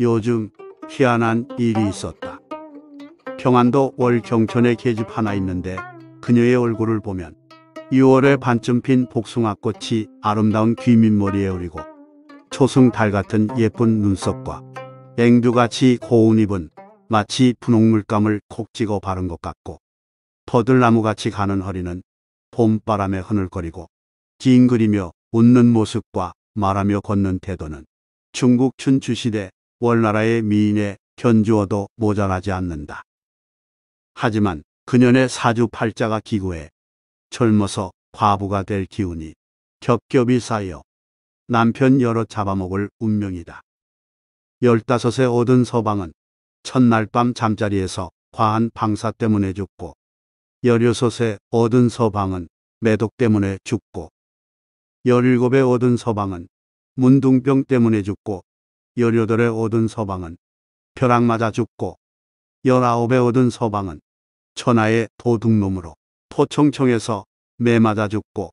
요즘 희한한 일이 있었다. 평안도 월 경천에 계집 하나 있는데 그녀의 얼굴을 보면 6월에 반쯤 핀 복숭아꽃이 아름다운 귀밑머리에 오리고 초승 달 같은 예쁜 눈썹과 앵두같이 고운 입은 마치 분홍물감을 콕 찍어 바른 것 같고 버들나무같이 가는 허리는 봄바람에 흐늘거리고 찡그리며 웃는 모습과 말하며 걷는 태도는 중국 춘추시대 월나라의 미인에 견주어도 모자라지 않는다. 하지만 그년의 사주팔자가 기구해 젊어서 과부가 될 기운이 겹겹이 쌓여 남편 여러 잡아먹을 운명이다. 15세 얻은 서방은 첫날 밤 잠자리에서 과한 방사 때문에 죽고 16세 얻은 서방은 매독 때문에 죽고 17에 얻은 서방은 문둥병 때문에 죽고 열여덟에 얻은 서방은 벼락 맞아 죽고 열아홉에 얻은 서방은 천하의 도둑놈으로 포청청에서 매 맞아 죽고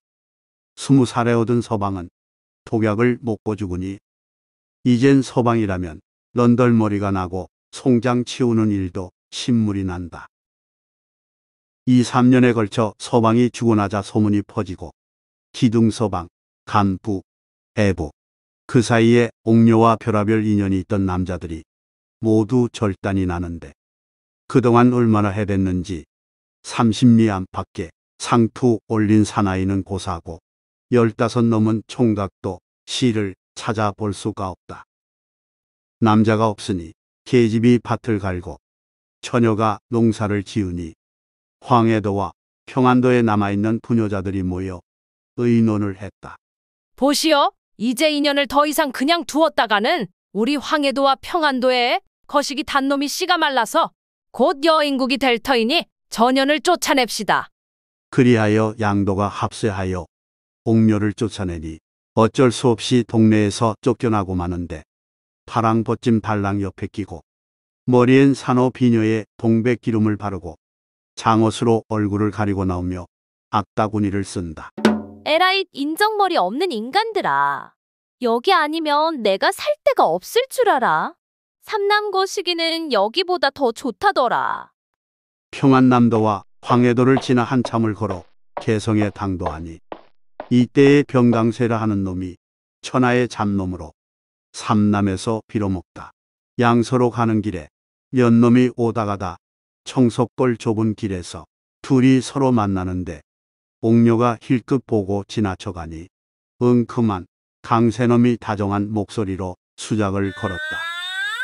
스무 살에 얻은 서방은 독약을 먹고 죽으니 이젠 서방이라면 런덜머리가 나고 송장 치우는 일도 신물이 난다. 2, 3년에 걸쳐 서방이 죽어나자 소문이 퍼지고 기둥서방, 간부, 애부, 그 사이에 옥녀와 별하별 인연이 있던 남자들이 모두 절단이 나는데 그동안 얼마나 해댔는지 30리 안팎에 상투 올린 사나이는 고사하고 15 넘은 총각도 시를 찾아볼 수가 없다. 남자가 없으니 계집이 밭을 갈고 처녀가 농사를 지으니 황해도와 평안도에 남아있는 부녀자들이 모여 의논을 했다. 보시오. 이제 인연을 더 이상 그냥 두었다가는 우리 황해도와 평안도에 거시기 단놈이 씨가 말라서 곧 여인국이 될 터이니 전연을 쫓아냅시다. 그리하여 양도가 합세하여 옥녀를 쫓아내니 어쩔 수 없이 동네에서 쫓겨나고 마는데 파랑 벗진 발랑 옆에 끼고 머리엔 산호 비녀의 동백 기름을 바르고 장옷으로 얼굴을 가리고 나오며 악다구니를 쓴다. 에라이 인정머리 없는 인간들아. 여기 아니면 내가 살 데가 없을 줄 알아. 삼남고 시기는 여기보다 더 좋다더라. 평안남도와 황해도를 지나 한참을 걸어 개성에 당도하니 이때의 병강세라 하는 놈이 천하의 잡놈으로 삼남에서 빌어먹다. 양서로 가는 길에 몇 놈이 오다가다 청석골 좁은 길에서 둘이 서로 만나는데 옥녀가 힐끗 보고 지나쳐가니 은큼한 강세놈이 다정한 목소리로 수작을 걸었다.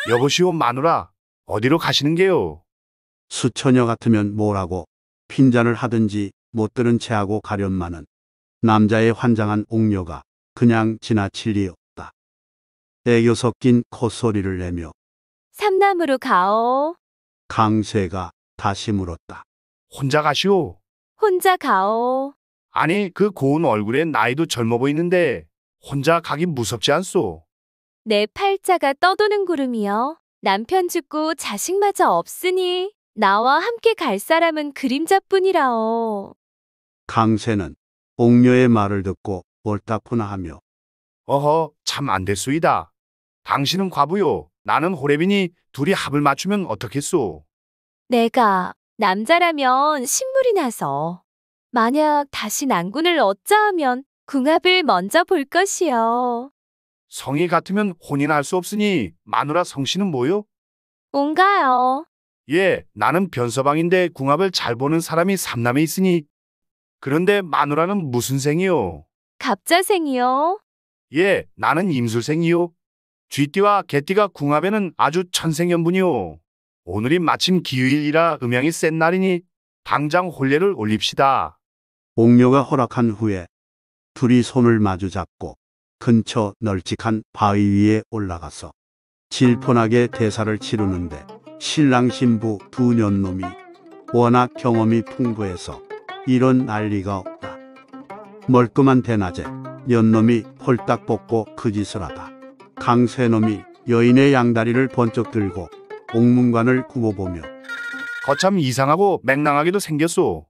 여보시오 마누라 어디로 가시는 게요? 수처녀 같으면 뭐라고 핀잔을 하든지 못 들은 채하고 가련만은 남자의 환장한 옥녀가 그냥 지나칠 리 없다. 애교 섞인 콧소리를 내며 삼남으로 가오. 강세가 다시 물었다. 혼자 가시오. 혼자 가오. 아니 그 고운 얼굴에 나이도 젊어 보이는데 혼자 가기 무섭지 않소. 내 팔자가 떠도는 구름이여. 남편 죽고 자식마저 없으니 나와 함께 갈 사람은 그림자뿐이라오. 강세는 옥녀의 말을 듣고 옳다구나 하며 어허 참안 됐소이다. 당신은 과부요. 나는 호랩이니 둘이 합을 맞추면 어떻겠소. 내가 남자라면 신물이 나서 만약 다시 난군을 어쩌하면 궁합을 먼저 볼 것이요. 성이 같으면 혼인 할수 없으니 마누라 성씨는 뭐요? 뭔가요? 예, 나는 변서방인데 궁합을 잘 보는 사람이 삼남에 있으니 그런데 마누라는 무슨 생이요? 갑자생이요? 예, 나는 임술생이요. 쥐띠와 개띠가 궁합에는 아주 천생연분이요. 오늘이 마침 기유일이라 음향이센 날이니 당장 혼례를 올립시다. 옥녀가 허락한 후에 둘이 손을 마주 잡고 근처 널찍한 바위 위에 올라가서 질펀하게 대사를 치르는데 신랑 신부 두 년놈이 워낙 경험이 풍부해서 이런 난리가 없다. 멀끔한 대낮에 연놈이 홀딱 벗고 그 짓을 하다. 강세놈이 여인의 양다리를 번쩍 들고 복문관을 굽어보며 거참 이상하고 맹랑하게도 생겼소.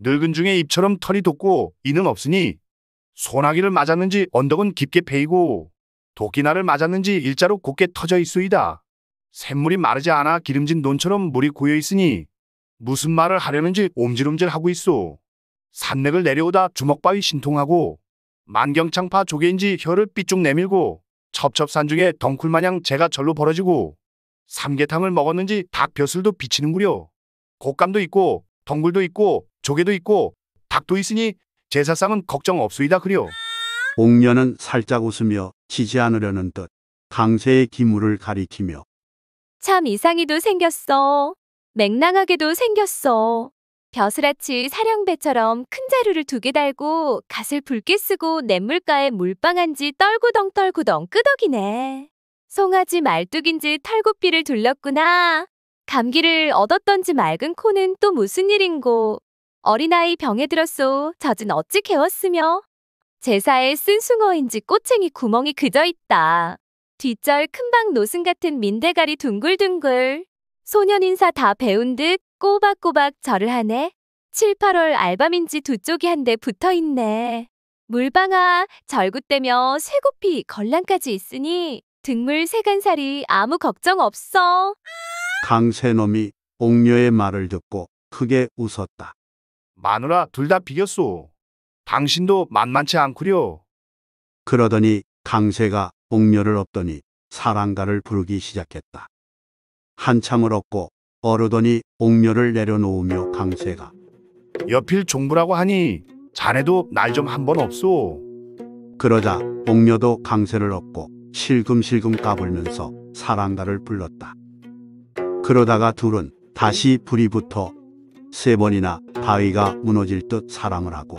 늙은 중에 입처럼 털이 돋고 이는 없으니 소나기를 맞았는지 언덕은 깊게 패이고 도끼나를 맞았는지 일자로 곱게 터져 있으이다. 샘물이 마르지 않아 기름진 논처럼 물이 고여 있으니 무슨 말을 하려는지 옴질옴질하고 있소. 산맥을 내려오다 주먹바위 신통하고 만경창파 조개인지 혀를 삐쭉 내밀고 첩첩산 중에 덩쿨마냥 재가 절로 벌어지고 삼계탕을 먹었는지 닭벼슬도 비치는구려. 곶감도 있고 덩굴도 있고 조개도 있고 닭도 있으니 제사상은 걱정 없으이다 그려. 옥녀는 살짝 웃으며 치지 않으려는 듯 강세의 기물을 가리키며 참 이상이도 생겼어. 맹랑하게도 생겼어. 벼슬아치 사령배처럼 큰 자루를 두 개 달고 갓을 붉게 쓰고 냇물가에 물방한지 떨구덩 떨구덩 끄덕이네. 송아지 말뚝인지 털굽비를 둘렀구나. 감기를 얻었던지 맑은 코는 또 무슨 일인고. 어린아이 병에 들었소. 젖은 어찌 개웠으며. 제사에 쓴 숭어인지 꼬챙이 구멍이 그저 있다. 뒷절 큰방 노승 같은 민대가리 둥글둥글. 소년 인사 다 배운 듯 꼬박꼬박 절을 하네. 7, 8월 알밤인지 두 쪽이 한데 붙어 있네. 물방아, 절구떼며 쇠고피, 걸랑까지 있으니 등물 세간살이 아무 걱정 없어. 강세놈이 옥녀의 말을 듣고 크게 웃었다. 마누라 둘 다 비겼소. 당신도 만만치 않구려. 그러더니 강세가 옥녀를 업더니 사랑가를 부르기 시작했다. 한참을 업고 어르더니 옥녀를 내려놓으며 강세가 여필 종부라고 하니 자네도 날 좀 한 번 없소. 그러자 옥녀도 강세를 업고 실금실금 까불면서 사랑가를 불렀다. 그러다가 둘은 다시 불이 붙어 세 번이나 바위가 무너질 듯 사랑을 하고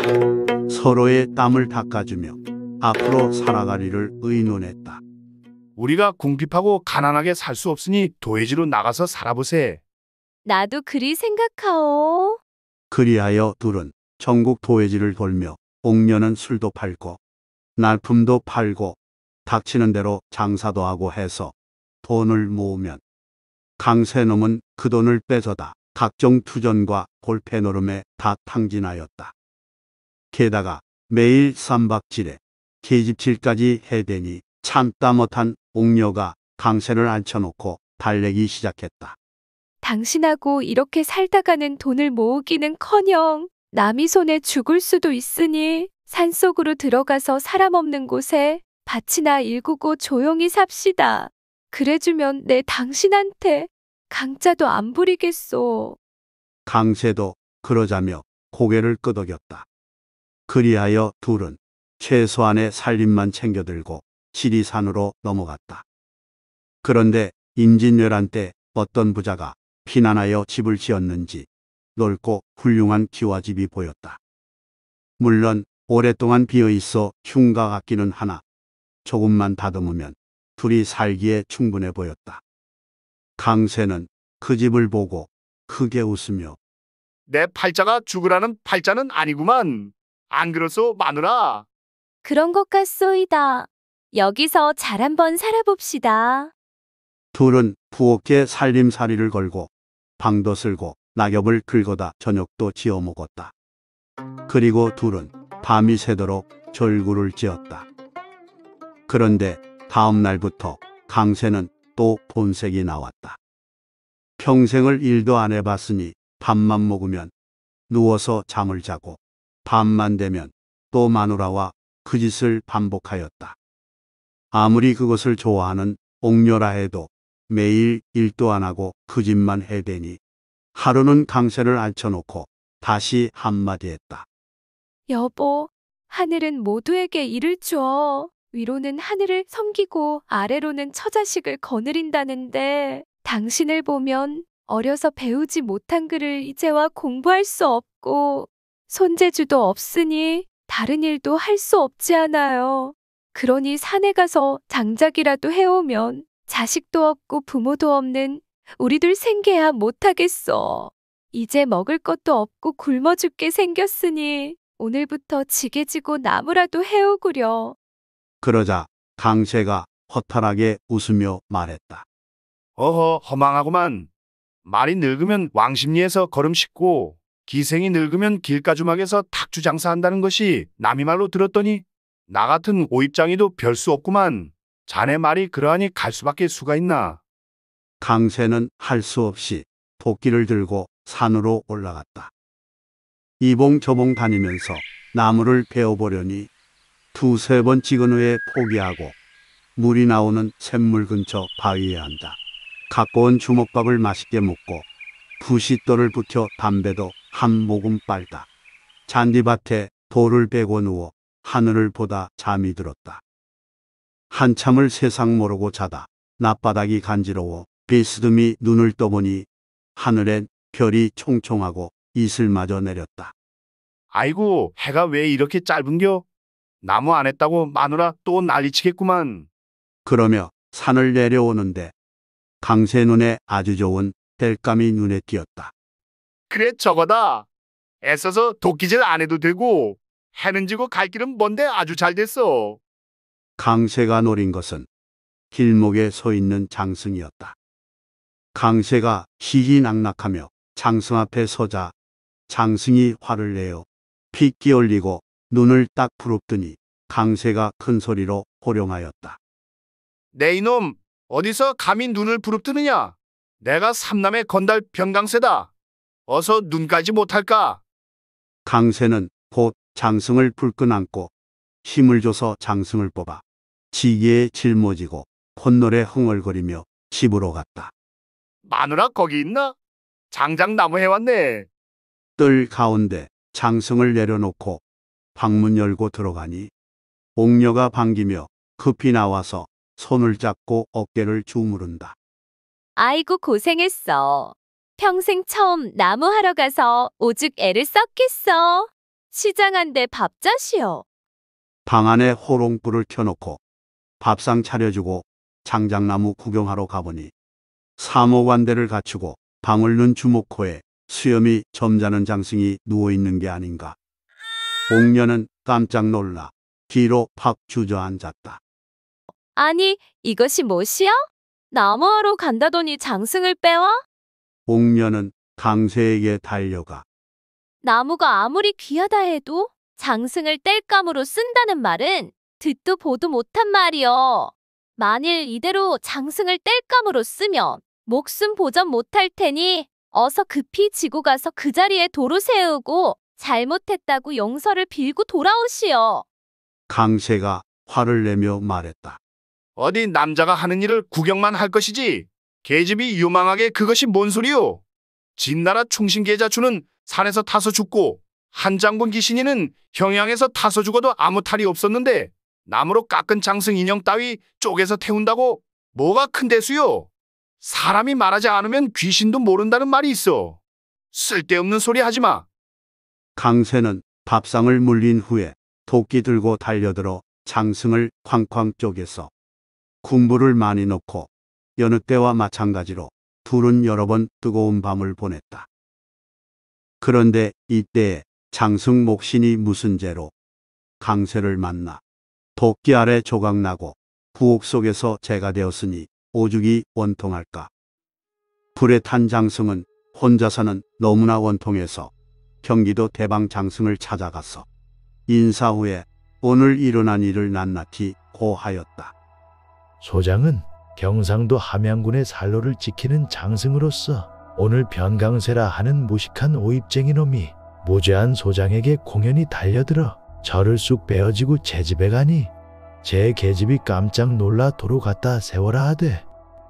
서로의 땀을 닦아주며 앞으로 살아가리를 의논했다. 우리가 궁핍하고 가난하게 살 수 없으니 도해지로 나가서 살아보세. 나도 그리 생각하오. 그리하여 둘은 전국 도해지를 돌며 옥녀는 술도 팔고 날품도 팔고 닥치는 대로 장사도 하고 해서 돈을 모으면 강세놈은 그 돈을 뺏어다 각종 투전과 골패 노름에 다 탕진하였다. 게다가 매일 삼박질에 계집질까지 해대니 참다 못한 옥녀가 강세를 앉혀놓고 달래기 시작했다. 당신하고 이렇게 살다가는 돈을 모으기는 커녕 남이 손에 죽을 수도 있으니 산속으로 들어가서 사람 없는 곳에 밭이나 일구고 조용히 삽시다. 그래주면 내 당신한테 강자도 안 부리겠소. 강세도 그러자며 고개를 끄덕였다. 그리하여 둘은 최소한의 살림만 챙겨들고 지리산으로 넘어갔다. 그런데 임진왜란 때 어떤 부자가 피난하여 집을 지었는지 넓고 훌륭한 기와집이 보였다. 물론 오랫동안 비어 있어 흉가 같기는 하나 조금만 다듬으면 둘이 살기에 충분해 보였다. 강세는 그 집을 보고 크게 웃으며 내 팔자가 죽으라는 팔자는 아니구만. 안 그렇소 마누라. 그런 것 같소이다. 여기서 잘 한번 살아봅시다. 둘은 부엌에 살림살이를 걸고 방도 쓸고 낙엽을 긁어다 저녁도 지어 먹었다. 그리고 둘은 밤이 새도록 절구를 지었다. 그런데 다음 날부터 강세는 또 본색이 나왔다. 평생을 일도 안 해봤으니 밥만 먹으면 누워서 잠을 자고 밤만 되면 또 마누라와 그 짓을 반복하였다. 아무리 그것을 좋아하는 옥녀라 해도 매일 일도 안 하고 그 짓만 해대니 하루는 강세를 앉혀놓고 다시 한마디 했다. 여보, 하늘은 모두에게 일을 줘. 위로는 하늘을 섬기고 아래로는 처자식을 거느린다는데 당신을 보면 어려서 배우지 못한 글을 이제와 공부할 수 없고 손재주도 없으니 다른 일도 할 수 없지 않아요. 그러니 산에 가서 장작이라도 해오면 자식도 없고 부모도 없는 우리들 생계야 못하겠어. 이제 먹을 것도 없고 굶어 죽게 생겼으니 오늘부터 지게지고 나무라도 해오구려. 그러자 강세가 허탈하게 웃으며 말했다. 어허 허망하구만. 말이 늙으면 왕십리에서 걸음 씻고 기생이 늙으면 길가주막에서 탁주 장사한다는 것이 남이 말로 들었더니 나 같은 오입장이도 별 수 없구만. 자네 말이 그러하니 갈 수밖에 수가 있나. 강세는 할 수 없이 도끼를 들고 산으로 올라갔다. 이봉저봉 다니면서 나무를 베어보려니 두세 번 찍은 후에 포기하고 물이 나오는 샘물 근처 바위에 앉다 갖고 온 주먹밥을 맛있게 먹고 부싯돌을 붙여 담배도 한 모금 빨다. 잔디밭에 돌을 베고 누워 하늘을 보다 잠이 들었다. 한참을 세상 모르고 자다. 낮바닥이 간지러워 비스듬히 눈을 떠보니 하늘엔 별이 총총하고 이슬마저 내렸다. 아이고, 해가 왜 이렇게 짧은겨? 나무 안 했다고 마누라 또 난리치겠구만. 그러며 산을 내려오는데 강세 눈에 아주 좋은 땔감이 눈에 띄었다. 그래 저거다. 애써서 도끼질 안 해도 되고 해는 지고 갈 길은 뭔데 아주 잘 됐어. 강세가 노린 것은 길목에 서 있는 장승이었다. 강세가 희희낙낙하며 장승 앞에 서자 장승이 화를 내어 핏기 올리고 눈을 딱부릅뜨니 강세가 큰 소리로 호령하였다. 내 이놈 어디서 감히 눈을 부릅뜨느냐? 내가 삼남의 건달 병강세다. 어서 눈까지 못할까? 강세는 곧 장승을 불끈 안고 힘을 줘서 장승을 뽑아 지게에 짊어지고 콧노래 흥얼거리며 집으로 갔다. 마누라 거기 있나? 장장 나무 해왔네. 뜰 가운데 장승을 내려놓고 방문 열고 들어가니 옥녀가 반기며 급히 나와서 손을 잡고 어깨를 주무른다. 아이고 고생했어. 평생 처음 나무하러 가서 오죽 애를 썼겠어. 시장한데 밥자시오. 방 안에 호롱불을 켜놓고 밥상 차려주고 장작나무 구경하러 가보니 사모관대를 갖추고 방을 눈 주목호에 수염이 점잖은 장승이 누워있는 게 아닌가. 옥녀는 깜짝 놀라 뒤로 팍 주저앉았다. 아니, 이것이 무엇이여 나무하러 간다더니 장승을 빼와? 옥녀는 강세에게 달려가 나무가 아무리 귀하다 해도 장승을 뗄감으로 쓴다는 말은 듣도 보도 못한 말이여. 만일 이대로 장승을 뗄감으로 쓰면 목숨 보전 못할 테니 어서 급히 지고 가서 그 자리에 도로 세우고 잘못했다고 용서를 빌고 돌아오시오. 강세가 화를 내며 말했다. 어디 남자가 하는 일을 구경만 할 것이지 계집이 유망하게 그것이 뭔 소리요? 진나라 충신계좌추는 산에서 타서 죽고 한장군 기신이는 형양에서 타서 죽어도 아무 탈이 없었는데 나무로 깎은 장승 인형 따위 쪼개서 태운다고 뭐가 큰 대수요? 사람이 말하지 않으면 귀신도 모른다는 말이 있어. 쓸데없는 소리 하지 마. 강세는 밥상을 물린 후에 도끼 들고 달려들어 장승을 쾅쾅 쪼개서 군부를 많이 넣고 여느 때와 마찬가지로 둘은 여러 번 뜨거운 밤을 보냈다. 그런데 이때에 장승 목신이 무슨 죄로 강세를 만나 도끼 아래 조각나고 부옥 속에서 재가 되었으니 오죽이 원통할까. 불에 탄 장승은 혼자서는 너무나 원통해서 경기도 대방 장승을 찾아가서 인사 후에 오늘 일어난 일을 낱낱이 고하였다. 소장은 경상도 함양군의 산로를 지키는 장승으로서 오늘 변강세라 하는 무식한 오입쟁이 놈이 무죄한 소장에게 공연히 달려들어 저를 쑥 베어지고 제 집에 가니 제 계집이 깜짝 놀라 도로 갖다 세워라 하되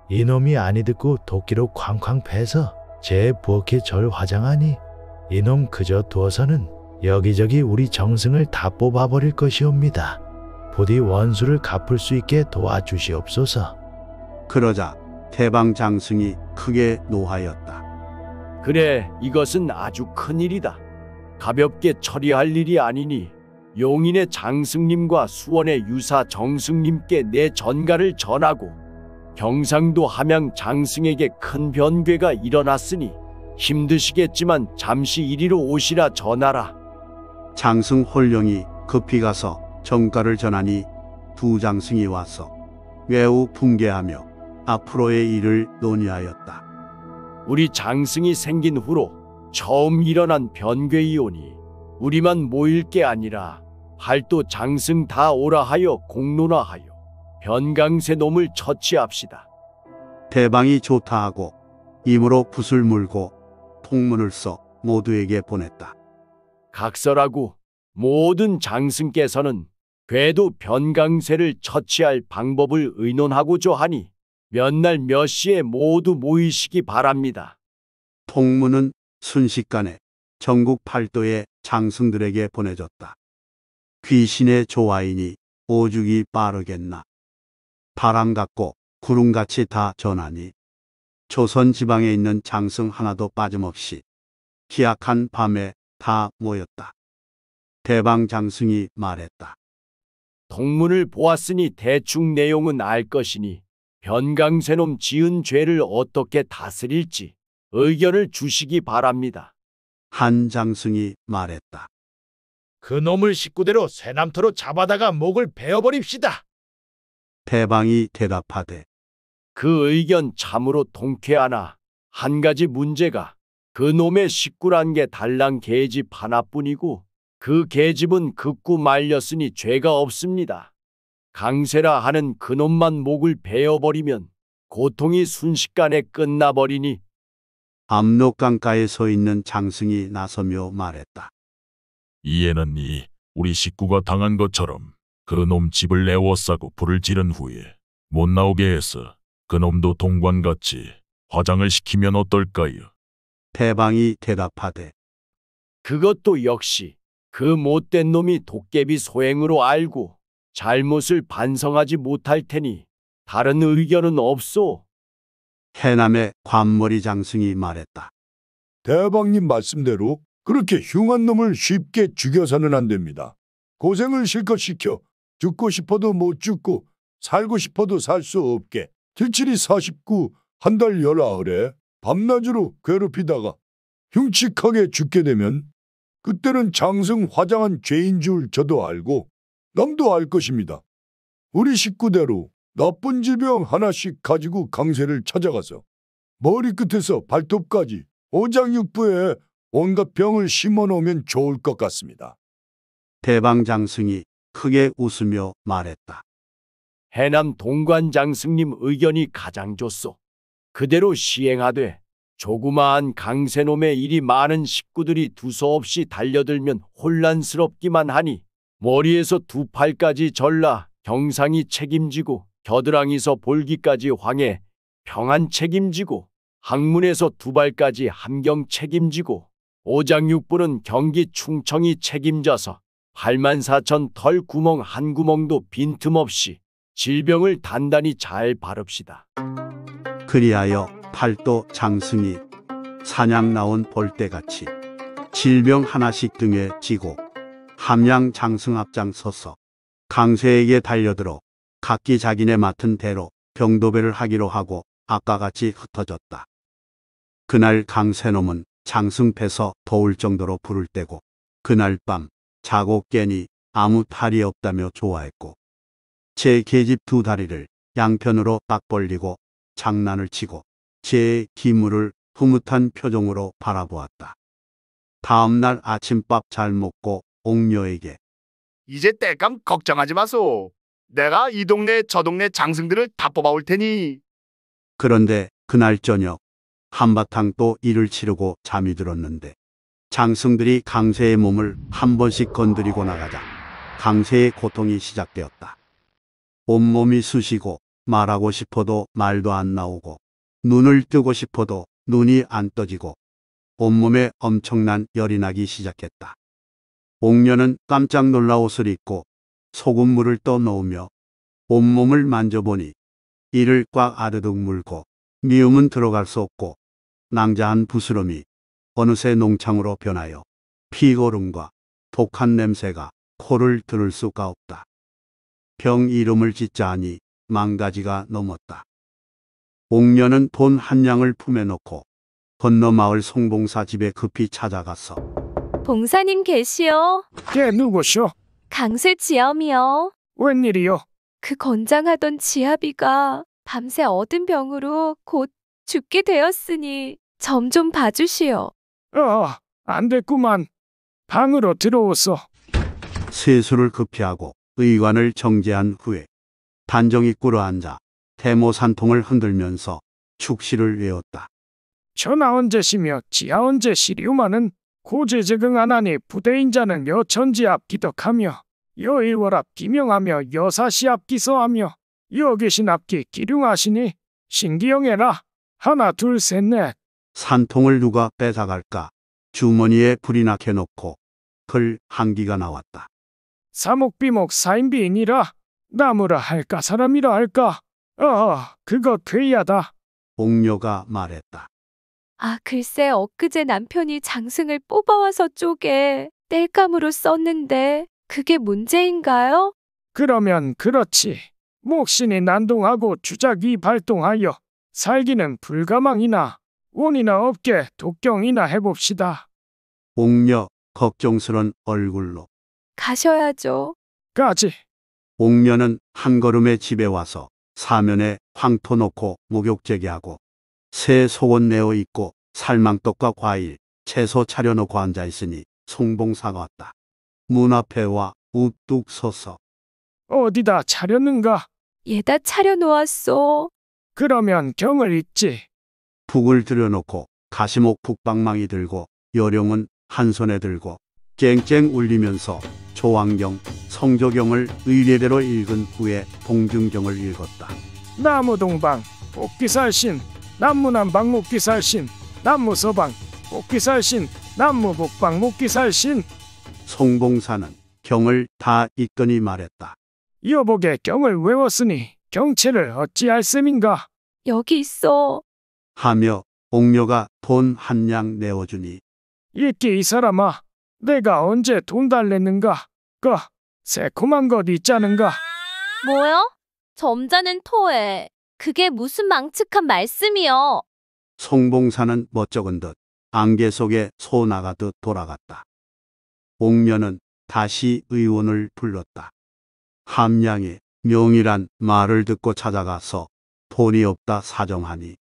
이놈이 아니 듣고 도끼로 쾅쾅 패서 제 부엌에 절 화장하니 이놈 그저 두어서는 여기저기 우리 정승을 다 뽑아버릴 것이옵니다. 부디 원수를 갚을 수 있게 도와주시옵소서. 그러자 태방 장승이 크게 노하였다. 그래, 이것은 아주 큰 일이다. 가볍게 처리할 일이 아니니 용인의 장승님과 수원의 유사 정승님께 내 전가를 전하고 경상도 함양 장승에게 큰 변괴가 일어났으니 힘드시겠지만 잠시 이리로 오시라 전하라. 장승 홀령이 급히 가서 정가를 전하니 두 장승이 와서 매우 붕괴하며 앞으로의 일을 논의하였다. 우리 장승이 생긴 후로 처음 일어난 변괴이오니 우리만 모일 게 아니라 할도 장승 다 오라 하여 공론화하여 변강세 놈을 처치합시다. 대방이 좋다 하고 임으로 붓을 물고 통문을 써 모두에게 보냈다. 각설하고 모든 장승께서는 궤도 변강세를 처치할 방법을 의논하고자 하니 몇 날 몇 시에 모두 모이시기 바랍니다. 통문은 순식간에 전국 팔도의 장승들에게 보내졌다. 귀신의 조화이니 오죽이 빠르겠나. 바람 같고 구름같이 다 전하니 조선 지방에 있는 장승 하나도 빠짐없이 기약한 밤에 다 모였다. 대방 장승이 말했다. 동문을 보았으니 대충 내용은 알 것이니 변강세놈 지은 죄를 어떻게 다스릴지 의견을 주시기 바랍니다. 한 장승이 말했다. 그놈을 식구대로 새남터로 잡아다가 목을 베어버립시다. 대방이 대답하되 그 의견 참으로 통쾌하나 한 가지 문제가 그놈의 식구란 게 달랑 개집 하나뿐이고 그 개집은 극구 말렸으니 죄가 없습니다. 강세라 하는 그놈만 목을 베어버리면 고통이 순식간에 끝나버리니 압록강가에 서 있는 장승이 나서며 말했다. 이에는 이 우리 식구가 당한 것처럼 그 놈 집을 애워싸고 불을 지른 후에 못 나오게 해서 그놈도 동관같이 화장을 시키면 어떨까요? 태방이 대답하되 그것도 역시 그 못된 놈이 도깨비 소행으로 알고 잘못을 반성하지 못할 테니 다른 의견은 없소. 해남의 관머리 장승이 말했다. 대방님 말씀대로 그렇게 흉한 놈을 쉽게 죽여서는 안 됩니다. 고생을 실컷 시켜 죽고 싶어도 못 죽고 살고 싶어도 살 수 없게 길칠이 49, 한 달 열아흘에 밤낮으로 괴롭히다가 흉측하게 죽게 되면 그때는 장승 화장한 죄인 줄 저도 알고 남도 알 것입니다. 우리 식구대로 나쁜 질병 하나씩 가지고 강세를 찾아가서 머리끝에서 발톱까지 오장육부에 온갖 병을 심어놓으면 좋을 것 같습니다. 대방장승이 크게 웃으며 말했다. 해남 동관장승님 의견이 가장 좋소. 그대로 시행하되 조그마한 강세놈의 일이 많은 식구들이 두서없이 달려들면 혼란스럽기만 하니 머리에서 두 팔까지 절라 경상이 책임지고 겨드랑이서 볼기까지 황해 평안 책임지고 항문에서 두 발까지 함경 책임지고 오장육부는 경기 충청이 책임져서 8만 4천 털 구멍 한 구멍도 빈틈없이 질병을 단단히 잘 바릅시다. 그리하여 팔도 장승이 사냥 나온 벌떼같이 질병 하나씩 등에 지고 함양 장승 앞장 서서 강쇠에게 달려들어 각기 자기네 맡은 대로 병도배를 하기로 하고 아까같이 흩어졌다. 그날 강세놈은 장승패서 더울 정도로 불을 떼고 그날 밤 자고 깨니 아무 탈이 없다며 좋아했고 제 계집 두 다리를 양편으로 딱 벌리고 장난을 치고 제 기물을 흐뭇한 표정으로 바라보았다. 다음날 아침밥 잘 먹고 옥녀에게 이제 때감 걱정하지 마소. 내가 이 동네 저 동네 장승들을 다 뽑아올 테니. 그런데 그날 저녁 한바탕 또 일을 치르고 잠이 들었는데 장승들이 강세의 몸을 한 번씩 건드리고 나가자 강세의 고통이 시작되었다. 온몸이 쑤시고 말하고 싶어도 말도 안 나오고 눈을 뜨고 싶어도 눈이 안 떠지고 온몸에 엄청난 열이 나기 시작했다. 옥녀는 깜짝 놀라 옷을 입고 소금물을 떠넣으며 온몸을 만져보니 이를 꽉 아르득 물고 미움은 들어갈 수 없고 낭자한 부스럼이 어느새 농창으로 변하여 피고름과 독한 냄새가 코를 들을 수가 없다. 병 이름을 짓자 하니 망가지가 넘었다. 옥녀는 돈 한 양을 품에 놓고 건너 마을 송봉사 집에 급히 찾아갔어. 봉사님 계시오. 예, 누구시오? 강세 지암이요. 웬일이요? 그 건장하던 지아비가 밤새 얻은 병으로 곧 죽게 되었으니 점 좀 봐주시오. 어, 안 됐구만. 방으로 들어오소. 세수를 급히 하고 의관을 정제한 후에 단정히 꿇어앉아 대모산통을 흔들면서 축시를 외웠다. 천하언제시며 지하언제시리우마는 고제제긍안 하니 부대인자는 여천지 앞기덕하며 여일월 앞기명하며 여사시 앞기서하며 여계신 앞기 기륭하시니 신기영해라 하나 둘셋넷 산통을 누가 뺏어갈까 주머니에 불이나 캐놓고 글 한기가 나왔다. 사목비목 사인비인이라 나무라 할까 사람이라 할까 아 그거 괴이하다 옥녀가 말했다. 아, 글쎄, 엊그제 남편이 장승을 뽑아와서 쪼개 땔감으로 썼는데 그게 문제인가요? 그러면 그렇지 목신이 난동하고 주작이 발동하여 살기는 불가망이나 원이나 없게 독경이나 해봅시다 옥녀 걱정스런 얼굴로 가셔야죠. 까지. 옥면은 한 걸음에 집에 와서 사면에 황토 놓고 목욕 제기하고 새 소원 내어 입고 살망떡과 과일, 채소 차려놓고 앉아있으니 송봉사가 왔다. 문 앞에 와 우뚝 서서 어디다 차렸는가? 얘다 차려놓았어. 그러면 경을 잊지. 북을 들여놓고 가시목 북방망이 들고 여룡은 한 손에 들고 쨍쨍 울리면서 조왕경, 성조경을 의례대로 읽은 후에 봉중경을 읽었다. 나무동방, 옥기살신 남무남방 목기살신 남무서방, 옥기살신 남무북방 목기살신 송봉사는 경을 다 읽더니 말했다. 여복의 경을 외웠으니 경체를 어찌할 셈인가? 여기 있어. 하며 옥녀가 돈한양 내어주니 읽기 이 사람아 내가 언제 돈 달랬는가? 그 새콤한 것있자은가 뭐요? 점잖은 토에 그게 무슨 망측한 말씀이요? 송봉사는 멋쩍은 듯 안개 속에 소 나가듯 돌아갔다. 옥면은 다시 의원을 불렀다. 함량이 명이란 말을 듣고 찾아가서 돈이 없다 사정하니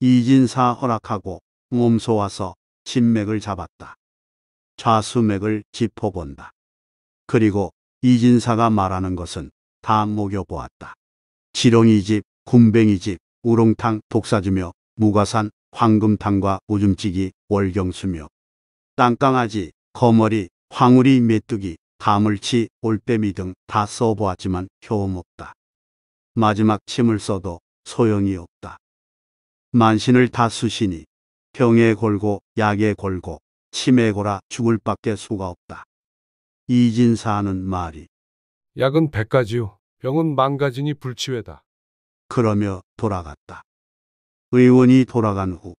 이진사 허락하고 몸소 와서 진맥을 잡았다. 좌수맥을 짚어본다. 그리고 이진사가 말하는 것은 다 먹여보았다. 지렁이 집, 굼뱅이 집, 우롱탕, 독사주며, 무가산, 황금탕과 오줌찌기, 월경수며, 땅강아지, 거머리, 황우리, 메뚜기, 가물치, 올빼미 등 다 써보았지만 효험없다. 마지막 침을 써도 소용이 없다. 만신을 다쑤시니 병에 골고 약에 골고 치매고라 죽을 밖에 수가 없다. 이진사는 말이 약은 백가지요. 병은 망가지니 불치외다. 그러며 돌아갔다. 의원이 돌아간 후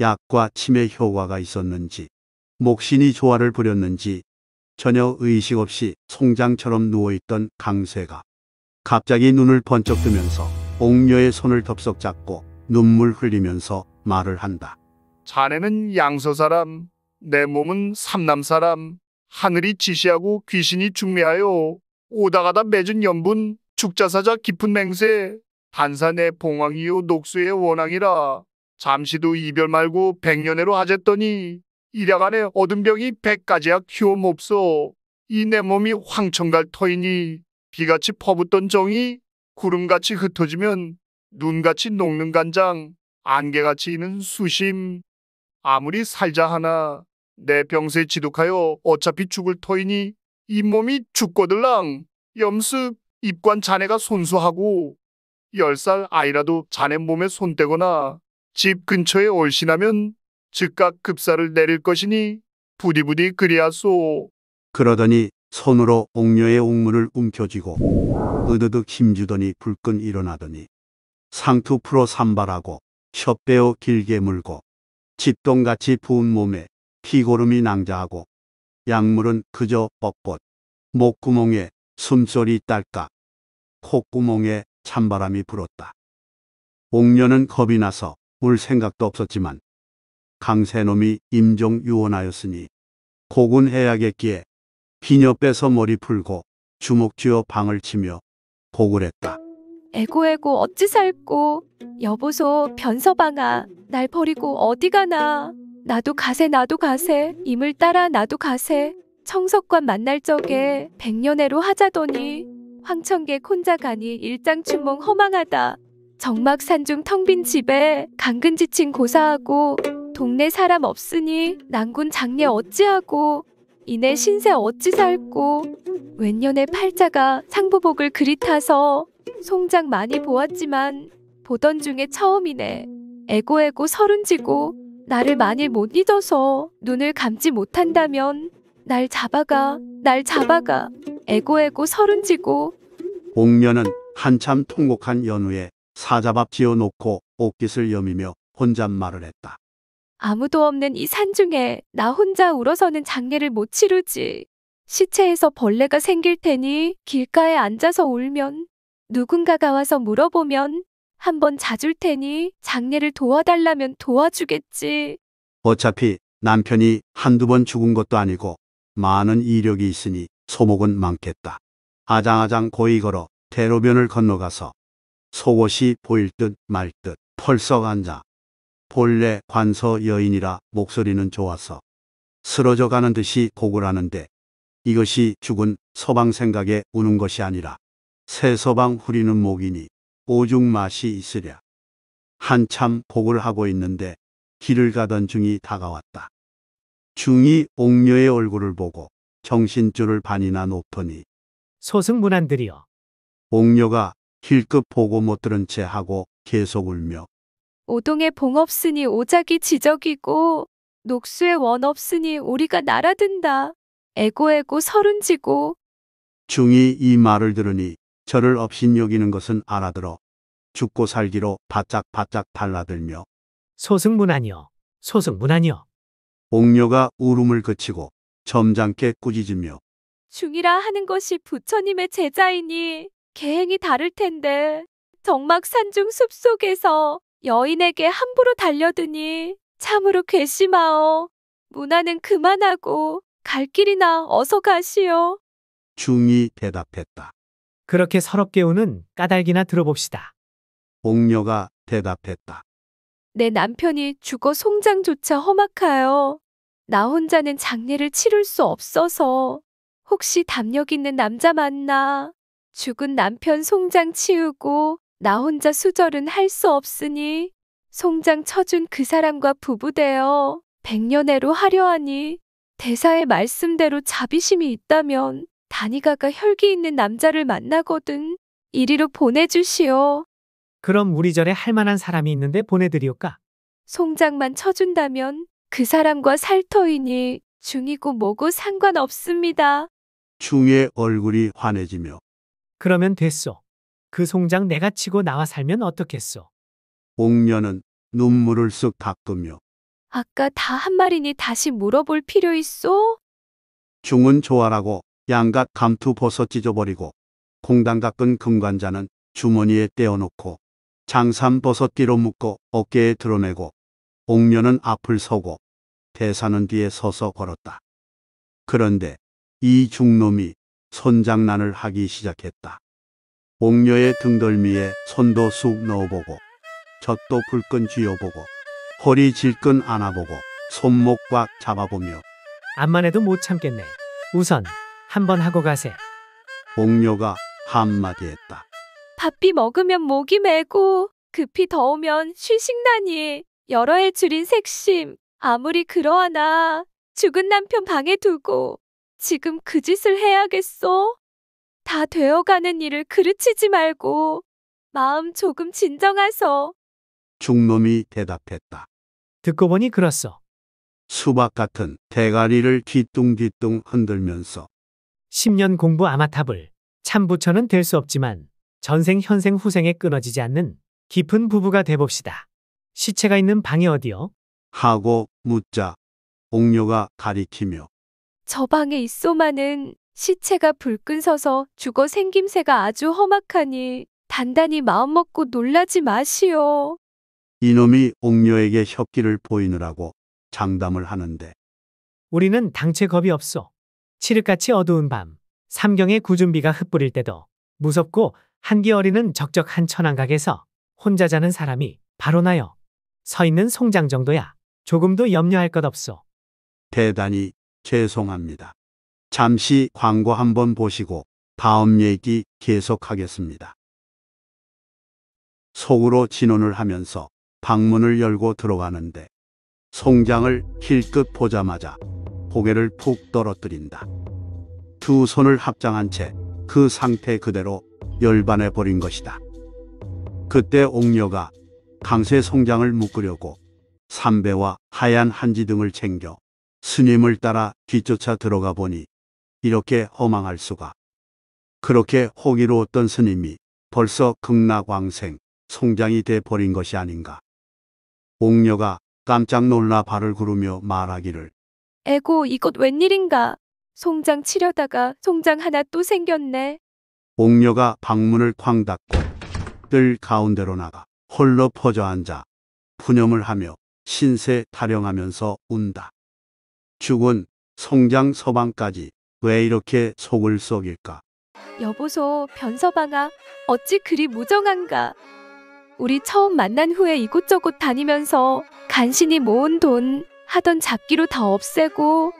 약과 치매 효과가 있었는지 목신이 조화를 부렸는지 전혀 의식 없이 송장처럼 누워있던 강세가 갑자기 눈을 번쩍 뜨면서 옥녀의 손을 덥석 잡고 눈물 흘리면서 말을 한다. 자네는 양서 사람. 내 몸은 삼남 사람 하늘이 지시하고 귀신이 중매하여 오다가다 맺은 연분 축자사자 깊은 맹세 반산의 봉황이요 녹수의 원앙이라 잠시도 이별 말고 백년해로 하셨더니 이야간에 얻은 병이 백가지야 키워 없소이 내 몸이 황청갈 터이니 비같이 퍼붓던 정이 구름같이 흩어지면 눈같이 녹는 간장 안개같이 있는 수심 아무리 살자 하나 내 병세 지독하여 어차피 죽을 터이니 잇몸이 죽거들랑 염습 입관 자네가 손수하고 열살 아이라도 자네 몸에 손대거나 집 근처에 올신하면 즉각 급사를 내릴 것이니 부디부디 그리하소. 그러더니 손으로 옥녀의 옥문을 움켜쥐고 으드득 힘주더니 불끈 일어나더니 상투 풀어 산발하고 혀 빼어 길게 물고 집동같이 부은 몸에 피고름이 낭자하고 약물은 그저 벚꽃, 목구멍에 숨소리 딸깍, 콧구멍에 찬바람이 불었다. 옥녀는 겁이 나서 울 생각도 없었지만 강세놈이 임종 유언하였으니 고군 해야겠기에 비녀 빼서 머리 풀고 주먹쥐어 방을 치며 고글했다. 에고에고 어찌 살고 여보소 변서방아 날 버리고 어디 가나 나도 가세 나도 가세 임을 따라 나도 가세 청석관 만날 적에 백년해로 하자더니 황천객 혼자 가니 일장춘몽 허망하다 정막산 중 텅 빈 집에 강근지친 고사하고 동네 사람 없으니 난군 장례 어찌하고 이내 신세 어찌 살고 웬년의 팔자가 상부복을 그리 타서 송장 많이 보았지만 보던 중에 처음이네 에고에고 서른지고 나를 만일 못 잊어서 눈을 감지 못한다면 날 잡아가, 날 잡아가. 에고에고 서른지고 옥녀는 한참 통곡한 연우에 사자밥 지어놓고 옷깃을 여미며 혼잣말을 했다. 아무도 없는 이 산중에 나 혼자 울어서는 장례를 못 치르지. 시체에서 벌레가 생길 테니 길가에 앉아서 울면 누군가가 와서 물어보면 한번 자줄 테니 장례를 도와달라면 도와주겠지. 어차피 남편이 한두 번 죽은 것도 아니고 많은 이력이 있으니 소목은 많겠다. 아장아장 고이 걸어 대로변을 건너가서 속옷이 보일 듯 말 듯 펄썩 앉아 본래 관서 여인이라 목소리는 좋아서 쓰러져 가는 듯이 곡을 하는데 이것이 죽은 서방 생각에 우는 것이 아니라 새 서방 후리는 목이니 오죽 맛이 있으랴. 한참 복을 하고 있는데 길을 가던 중이 다가왔다. 중이 옥녀의 얼굴을 보고 정신줄을 반이나 높더니 소승문안들이여 옥녀가 길끗 보고 못 들은 채 하고 계속 울며 오동에 봉 없으니 오작이 지적이고 녹수에 원 없으니 우리가 날아든다. 에고에고 서른지고 중이 이 말을 들으니 저를 없인 여기는 것은 알아들어 죽고 살기로 바짝바짝 달라들며 소승문 아니여 소승문 아니여 옥녀가 울음을 그치고 점잖게 꾸짖으며 중이라 하는 것이 부처님의 제자이니 계행이 다를 텐데 정막 산중 숲속에서 여인에게 함부로 달려드니 참으로 괘씸하오. 문화는 그만하고 갈 길이나 어서 가시오. 중이 대답했다. 그렇게 서럽게 우는 까닭이나 들어봅시다. 옥녀가 대답했다. 내 남편이 죽어 송장조차 험악하여 나 혼자는 장례를 치를 수 없어서 혹시 담력 있는 남자 만나 죽은 남편 송장 치우고 나 혼자 수절은 할 수 없으니 송장 쳐준 그 사람과 부부되어 백년해로 하려 하니 대사의 말씀대로 자비심이 있다면 다니가가 혈기 있는 남자를 만나거든 이리로 보내주시오. 그럼 우리 절에 할 만한 사람이 있는데 보내드리올까? 송장만 쳐준다면 그 사람과 살 터이니 중이고 뭐고 상관없습니다. 중의 얼굴이 환해지며 그러면 됐소. 그 송장 내가 치고 나와 살면 어떻겠소? 옥녀는 눈물을 쓱 닦으며 아까 다 한 말이니 다시 물어볼 필요 있어? 중은 좋아라고 양갓 감투 벗어 찢어버리고 공당 깎은 금관자는 주머니에 떼어놓고 장삼 버섯띠로 묶어 어깨에 드러내고 옥녀는 앞을 서고 대사는 뒤에 서서 걸었다. 그런데 이 중놈이 손장난을 하기 시작했다. 옥녀의 등덜미에 손도 쑥 넣어보고 젖도 불끈 쥐어보고 허리 질끈 안아보고 손목 꽉 잡아보며 암만 해도 못 참겠네. 우선 한번 하고 가세. 옥녀가 한마디 했다. 밥비 먹으면 목이 메고 급히 더우면 쉬식나니 여러 해 줄인 색심 아무리 그러하나 죽은 남편 방에 두고 지금 그 짓을 해야겠소? 다 되어가는 일을 그르치지 말고 마음 조금 진정하소. 중놈이 대답했다. 듣고 보니 그렇소. 수박 같은 대가리를 뒤뚱뒤뚱 흔들면서 10년 공부 아마탑을 참부처는 될 수 없지만 전생 현생 후생에 끊어지지 않는 깊은 부부가 돼봅시다. 시체가 있는 방이 어디요? 하고 묻자 옥녀가 가리키며 저 방에 있소마는 시체가 불끈 서서 죽어 생김새가 아주 험악하니 단단히 마음먹고 놀라지 마시오. 이놈이 옥녀에게 협기를 보이느라고 장담을 하는데 우리는 당체 겁이 없어. 칠흑같이 어두운 밤, 삼경의 구준비가 흩뿌릴 때도 무섭고 한기 어리는 적적한 천안각에서 혼자 자는 사람이 바로 나요. 서 있는 송장 정도야 조금도 염려할 것 없소. 대단히 죄송합니다. 잠시 광고 한번 보시고 다음 얘기 계속하겠습니다. 속으로 진언을 하면서 방문을 열고 들어가는데 송장을 힐끗 보자마자 고개를 푹 떨어뜨린다. 두 손을 합장한 채 그 상태 그대로 열반해 버린 것이다. 그때 옥녀가 강세 송장을 묶으려고 삼배와 하얀 한지 등을 챙겨 스님을 따라 뒤쫓아 들어가 보니 이렇게 허망할 수가. 그렇게 호기로웠던 스님이 벌써 극락왕생 송장이 돼 버린 것이 아닌가. 옥녀가 깜짝 놀라 발을 구르며 말하기를 에고 이것 웬일인가. 송장 치려다가 송장 하나 또 생겼네. 옥녀가 방문을 쾅 닫고 뜰 가운데로 나가 홀로 퍼져앉아 푸념을 하며 신세 타령하면서 운다. 죽은 송장 서방까지 왜 이렇게 속을 썩일까? 여보소 변서방아 어찌 그리 무정한가. 우리 처음 만난 후에 이곳저곳 다니면서 간신히 모은 돈 하던 잡기로 다 없애고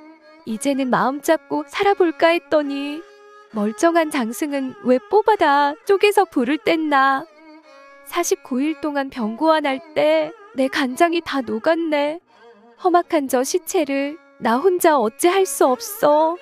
이제는 마음 잡고 살아볼까 했더니 멀쩡한 장승은 왜 뽑아다 쪼개서 불을 뗐나. 49일 동안 병고환 할때 내 간장이 다 녹았네. 험악한 저 시체를 나 혼자 어찌 할 수 없어.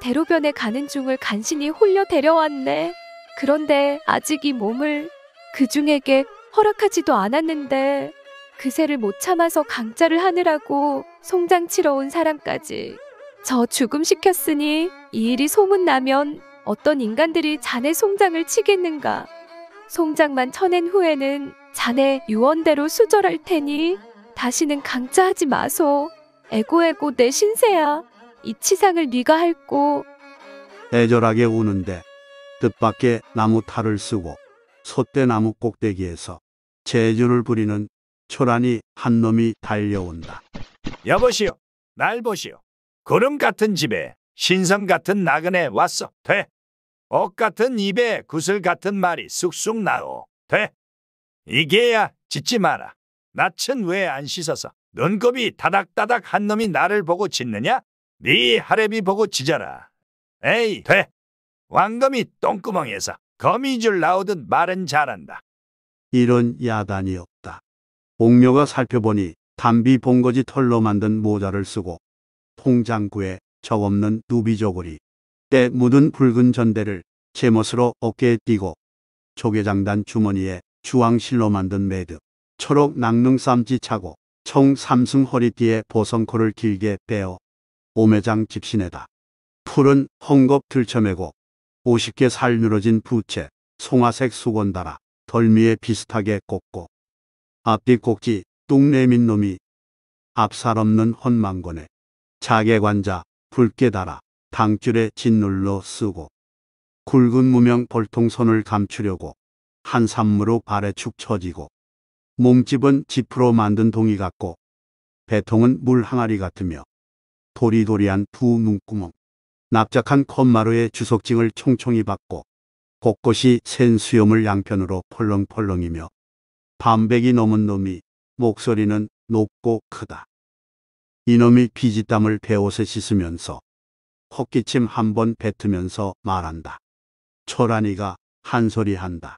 대로변에 가는 중을 간신히 홀려 데려왔네. 그런데 아직 이 몸을 그중에게 허락하지도 않았는데 그새를 못 참아서 강짜를 하느라고 송장 치러 온 사람까지 저 죽음시켰으니 이 일이 소문나면 어떤 인간들이 자네 송장을 치겠는가. 송장만 쳐낸 후에는 자네 유언대로 수절할 테니 다시는 강짜하지 마소. 에고에고 내 신세야. 이 치상을 네가 할꼬. 애절하게 우는데 뜻밖의 나무 탈을 쓰고 소대나무 꼭대기에서 재주를 부리는 초란히 한 놈이 달려온다. 여보시오, 날 보시오. 구름 같은 집에 신성 같은 나그네 왔어. 돼. 옷 같은 입에 구슬 같은 말이 쑥쑥 나오. 돼. 이게야 짖지 마라. 낯은 왜 안 씻어서 눈곱이 다닥다닥 한 놈이 나를 보고 짖느냐? 네 하랩이 보고 짖어라. 에이 돼. 왕검이 똥구멍에서 거미줄 나오듯 말은 잘한다. 이런 야단이요. 옥녀가 살펴보니 담비 봉거지 털로 만든 모자를 쓰고 통장구에 적없는 누비저고리 때 묻은 붉은 전대를 제멋으로 어깨에 띠고 조개장단 주머니에 주황실로 만든 매듭 초록 낙릉쌈지 차고 총 삼승 허리띠에 보성코를 길게 빼어 오매장 집시내다 풀은 헝겊 들쳐매고 50개 살 늘어진 부채 송화색 수건 달아 덜미에 비슷하게 꽂고 앞뒤 꼭지 뚱내민 놈이 앞살 없는 헌망건에 자개관자 굵게 달아 당줄에 짓눌러 쓰고 굵은 무명 볼통선을 감추려고 한산무로 발에 축 처지고 몸집은 지으로 만든 동이 같고 배통은 물 항아리 같으며 도리도리한 두 눈구멍 납작한 컷마루의 주석징을 총총히 받고 곳곳이 센 수염을 양편으로 펄렁펄렁이며 반백이 넘은 놈이 목소리는 높고 크다. 이놈이 피지땀을 배옷에 씻으면서 헛기침 한 번 뱉으면서 말한다. 초란이가 한 소리 한다.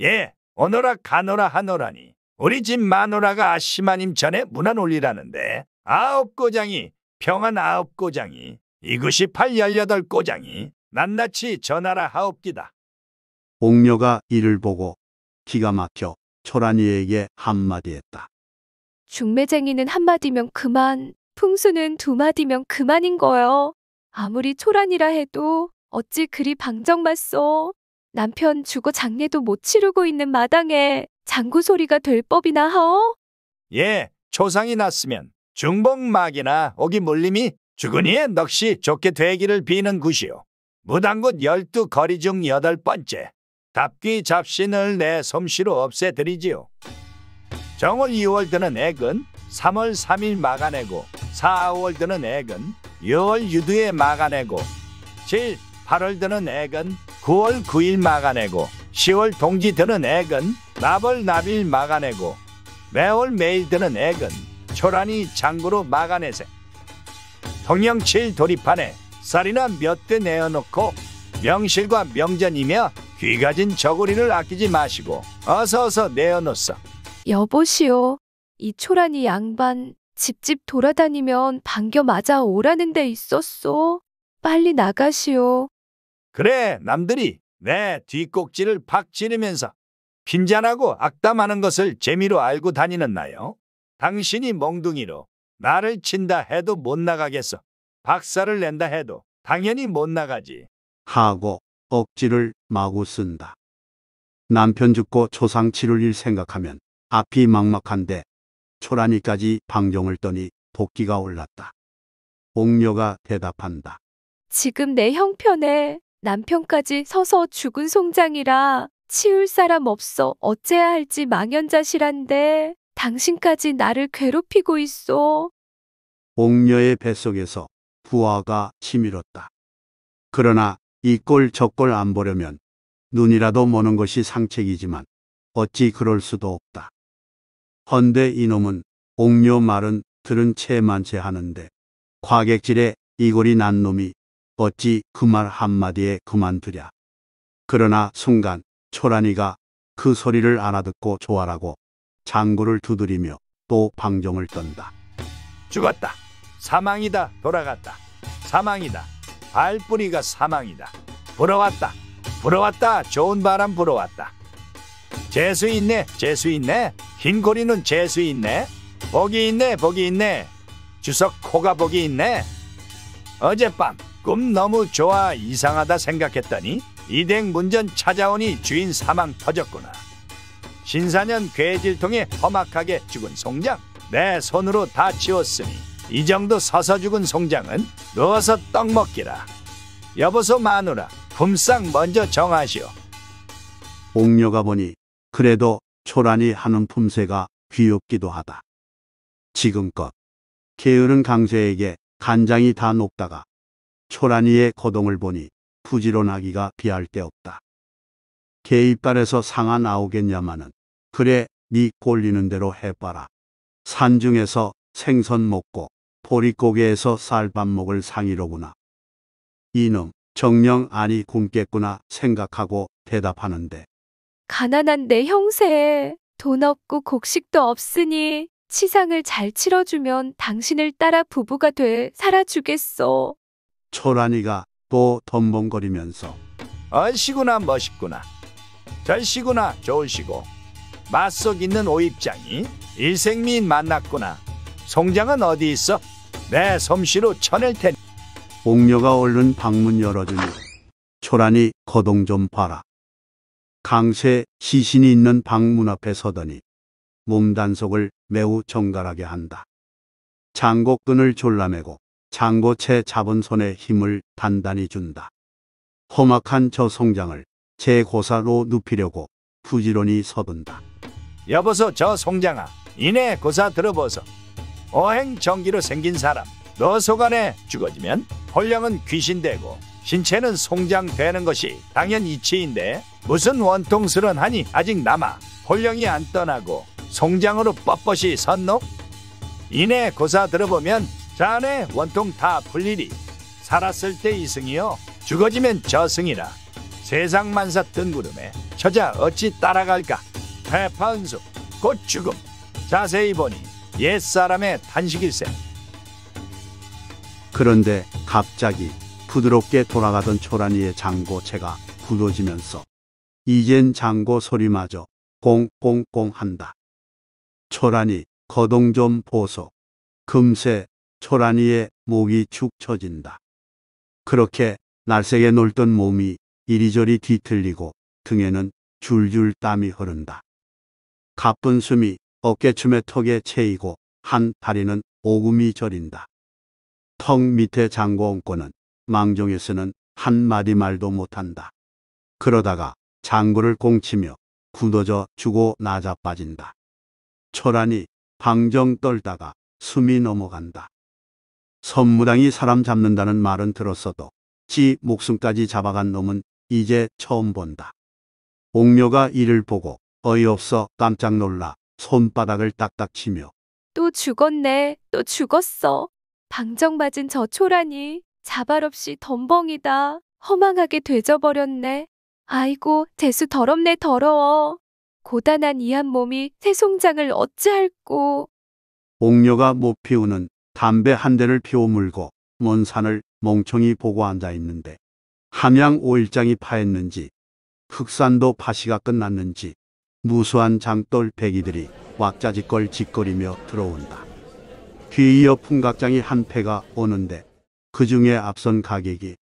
예, 어너라 가노라하노라니 우리 집 마누라가 아시마님 전에 문안 올리라는데 아홉 고장이 평안 아홉 고장이 이곳이 팔열여덟 고장이 낱낱이 전하라 하옵기다 옥녀가 이를 보고 기가 막혀 초란이에게 한마디 했다. 중매쟁이는 한마디면 그만, 풍수는 두마디면 그만인 거요. 아무리 초란이라 해도 어찌 그리 방정맞소. 남편 주거 장례도 못 치르고 있는 마당에 장구 소리가 될 법이나 하오? 예, 초상이 났으면 중복막이나 오기 물림이 죽근이에 넋이 좋게 되기를 비는 굿이오 무당굿 열두 거리 중 여덟 번째. 잡귀 잡신을 내 솜씨로 없애드리지요. 정월 2월 드는 액은 3월 3일 막아내고 4, 월 드는 액은 6월 유두에 막아내고 7, 8월 드는 액은 9월 9일 막아내고 10월 동지 드는 액은 나벌 나빌 막아내고 매월 매일 드는 액은 초란이 장구로 막아내세 통영칠 도립판에 쌀이나 몇 대 내어놓고 명실과 명전이며 귀가진 저고리를 아끼지 마시고 어서 어서 내어놓소. 여보시오. 이 초라니 양반 집집 돌아다니면 반겨 맞아 오라는 데 있었소. 빨리 나가시오. 그래 남들이 내 뒷꼭지를 팍 찌르면서 핀잔하고 악담하는 것을 재미로 알고 다니는 나요. 당신이 멍둥이로 나를 친다 해도 못 나가겠어. 박사를 낸다 해도 당연히 못 나가지. 하고 억지를 마구 쓴다. 남편 죽고 초상 치를 일 생각하면 앞이 막막한데 초라니까지 방정을 떠니 복기가 올랐다. 옥녀가 대답한다. 지금 내 형편에 남편까지 서서 죽은 송장이라 치울 사람 없어 어째야 할지 망연자실한데 당신까지 나를 괴롭히고 있어. 옥녀의 뱃속에서 부하가 치밀었다. 그러나 이꼴저꼴안 보려면 눈이라도 머는 것이 상책이지만 어찌 그럴 수도 없다. 헌데 이놈은 옥녀 말은 들은 채만채 하는데 과객질에 이골이 난 놈이 어찌 그 말 한마디에 그만두랴. 그러나 순간 초란이가 그 소리를 알아듣고 조아라고 장구를 두드리며 또방종을 떤다. 죽었다. 사망이다. 돌아갔다. 사망이다. 발뿌리가 사망이다. 불어왔다. 불어왔다. 좋은 바람 불어왔다. 재수 있네. 재수 있네. 흰 고리는 재수 있네. 복이 있네. 복이 있네. 주석 코가 복이 있네. 어젯밤 꿈 너무 좋아 이상하다 생각했더니 이댁 문전 찾아오니 주인 사망 터졌구나. 신사년 괴질통에 험악하게 죽은 송장 내 손으로 다 치웠으니 이 정도 서서 죽은 송장은 누워서 떡 먹기라. 여보소 마누라, 품상 먼저 정하시오. 옥녀가 보니 그래도 초란이 하는 품새가 귀엽기도 하다. 지금껏 게으른 강세에게 간장이 다 녹다가 초란이의 거동을 보니 부지런하기가 비할 데 없다. 개 이빨에서 상아 나오겠냐마는 그래 네 꼴리는 대로 해봐라. 산중에서 생선 먹고 보릿고개에서 쌀밥 먹을 상이로구나. 이놈, 정령 아니 굶겠구나 생각하고 대답하는데. 가난한 내 형세. 돈 없고 곡식도 없으니 치상을 잘 치러주면 당신을 따라 부부가 돼 살아주겠소. 초란이가 또 덤벙거리면서 아시구나 멋있구나 잘씨구나 좋으시고 맛 속 있는 오입장이 일생미인 만났구나 송장은 어디 있어? 내 솜씨로 쳐낼 테니 옥녀가 얼른 방문 열어주니 초란이 거동 좀 봐라. 강쇠 시신이 있는 방문 앞에 서더니 몸단속을 매우 정갈하게 한다. 장고끈을 졸라매고 장고채 잡은 손에 힘을 단단히 준다. 험악한 저 송장을 제고사로 눕히려고 부지런히 서둔다. 여보소 저 송장아 이내 고사 들어보소. 어행 전기로 생긴 사람. 너 속안에 죽어지면 홀령은 귀신되고 신체는 송장되는 것이 당연 이치인데 무슨 원통스런 하니 아직 남아 홀령이 안 떠나고 송장으로 뻣뻣이 섰노 이내 고사 들어보면 자네 원통 다 풀리리 살았을 때 이승이요 죽어지면 저승이라 세상 만사 뜬구름에 저자 어찌 따라갈까 해파은수 곧 죽음 자세히 보니 옛사람의 단식일세. 그런데 갑자기 부드럽게 돌아가던 초란이의 장고체가 굳어지면서 이젠 장고 소리마저 꽁꽁꽁 한다. 초란이 거동 좀 보소. 금세 초란이의 목이 축 처진다. 그렇게 날색에 놀던 몸이 이리저리 뒤틀리고 등에는 줄줄 땀이 흐른다. 가쁜 숨이 어깨춤의 턱에 채이고 한 다리는 오금이 절인다턱 밑에 장고 온고는 망정에서는 한마디 말도 못한다. 그러다가 장구를 꽁치며 굳어져 죽고 낮아 빠진다. 초란히 방정 떨다가 숨이 넘어간다. 선무당이 사람 잡는다는 말은 들었어도 지 목숨까지 잡아간 놈은 이제 처음 본다. 옥녀가 이를 보고 어이없어 깜짝 놀라 손바닥을 딱딱 치며 또 죽었네. 또 죽었어. 방정맞은 저 초라니 자발 없이 덤벙이다. 허망하게 되져버렸네. 아이고 재수 더럽네 더러워. 고단한 이한 몸이 새송장을 어찌할꼬. 옥녀가 못 피우는 담배 한 대를 피워 물고 먼 산을 멍청이 보고 앉아 있는데 함양 오일장이 파했는지 흑산도 파시가 끝났는지 무수한 장돌배기들이 왁자지껄 짓거리며 들어온다. 뒤이어 풍각장이 한 패가 오는데 그 중에 앞선 가객이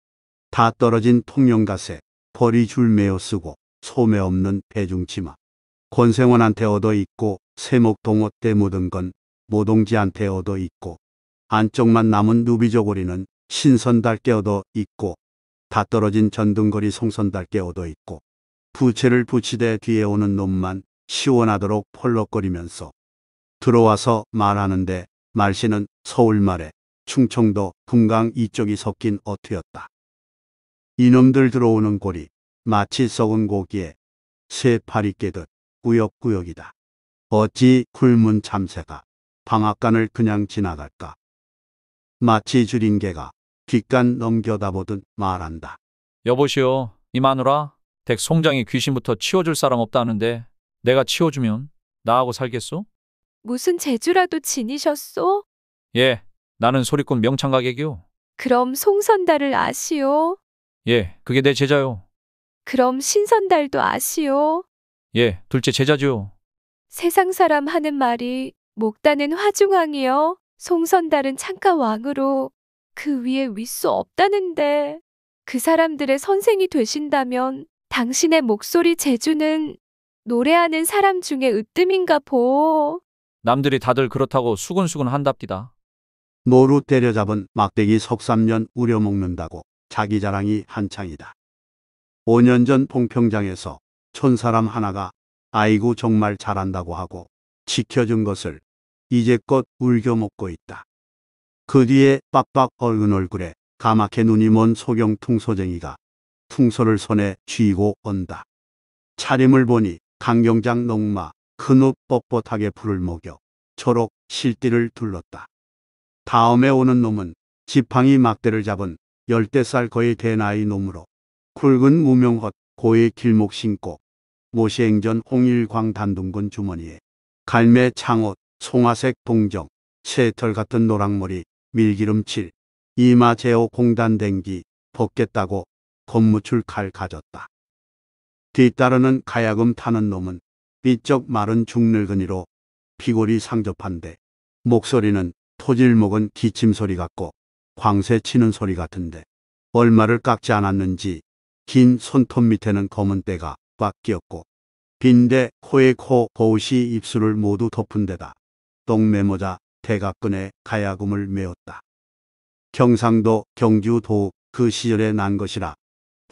다 떨어진 통영가세 벌이줄 메어 쓰고 소매 없는 배중치마 권생원한테 얻어 있고 세목동어 때 묻은 건 모동지한테 얻어 있고 안쪽만 남은 누비저고리는 신선달게 얻어 있고 다 떨어진 전등거리 송선달게 얻어 있고 부채를 부치되 뒤에 오는 놈만 시원하도록 펄럭거리면서 들어와서 말하는데 말씨는 서울말에 충청도 분강 이쪽이 섞인 어투였다. 이놈들 들어오는 골이 마치 썩은 고기에 새 파리 깨듯 꾸역꾸역이다. 어찌 굶은 참새가 방앗간을 그냥 지나갈까. 마치 줄인 개가 뒷간 넘겨다보듯 말한다. 여보시오, 이마누라. 댁 송장이 귀신부터 치워줄 사람 없다는데 내가 치워주면 나하고 살겠소? 무슨 재주라도 지니셨소? 예, 나는 소리꾼 명창가객이요. 그럼 송선달을 아시오? 예, 그게 내 제자요. 그럼 신선달도 아시오? 예, 둘째 제자죠 세상 사람 하는 말이 목단은 화중왕이요. 송선달은 창가왕으로 그 위에 윗수 없다는데 그 사람들의 선생이 되신다면 당신의 목소리 재주는 노래하는 사람 중에 으뜸인가 보. 남들이 다들 그렇다고 수근수근 한답디다. 노루 때려잡은 막대기 석삼년 우려먹는다고 자기 자랑이 한창이다. 5년 전 봉평장에서 촌사람 하나가 아이고 정말 잘한다고 하고 지켜준 것을 이제껏 울겨 먹고 있다. 그 뒤에 빡빡 얼은 얼굴에 가맣게 눈이 먼 소경퉁 소쟁이가 풍선을 손에 쥐고 온다. 차림을 보니 강경장 농마 큰 옷 뻣뻣하게 불을 먹여 초록 실띠를 둘렀다. 다음에 오는 놈은 지팡이 막대를 잡은 열대 살 거의 대나이 놈으로 굵은 무명헛 고의 길목 신고 모시행전 홍일광 단둥근 주머니에 갈매 창옷 송화색 동정 채털 같은 노랑머리 밀기름칠 이마 제오 공단 댕기 벗겠다고 건무출칼 가졌다. 뒤따르는 가야금 타는 놈은 삐쩍 마른 죽늙은이로 피골이 상접한데 목소리는 토질목은 기침 소리 같고 광새 치는 소리 같은데 얼마를 깎지 않았는지 긴 손톱 밑에는 검은 때가 꽉 끼었고 빈대 코에 코 거울이 입술을 모두 덮은 데다 똥메모자 대각근에 가야금을 메웠다 경상도 경주도 그 시절에 난 것이라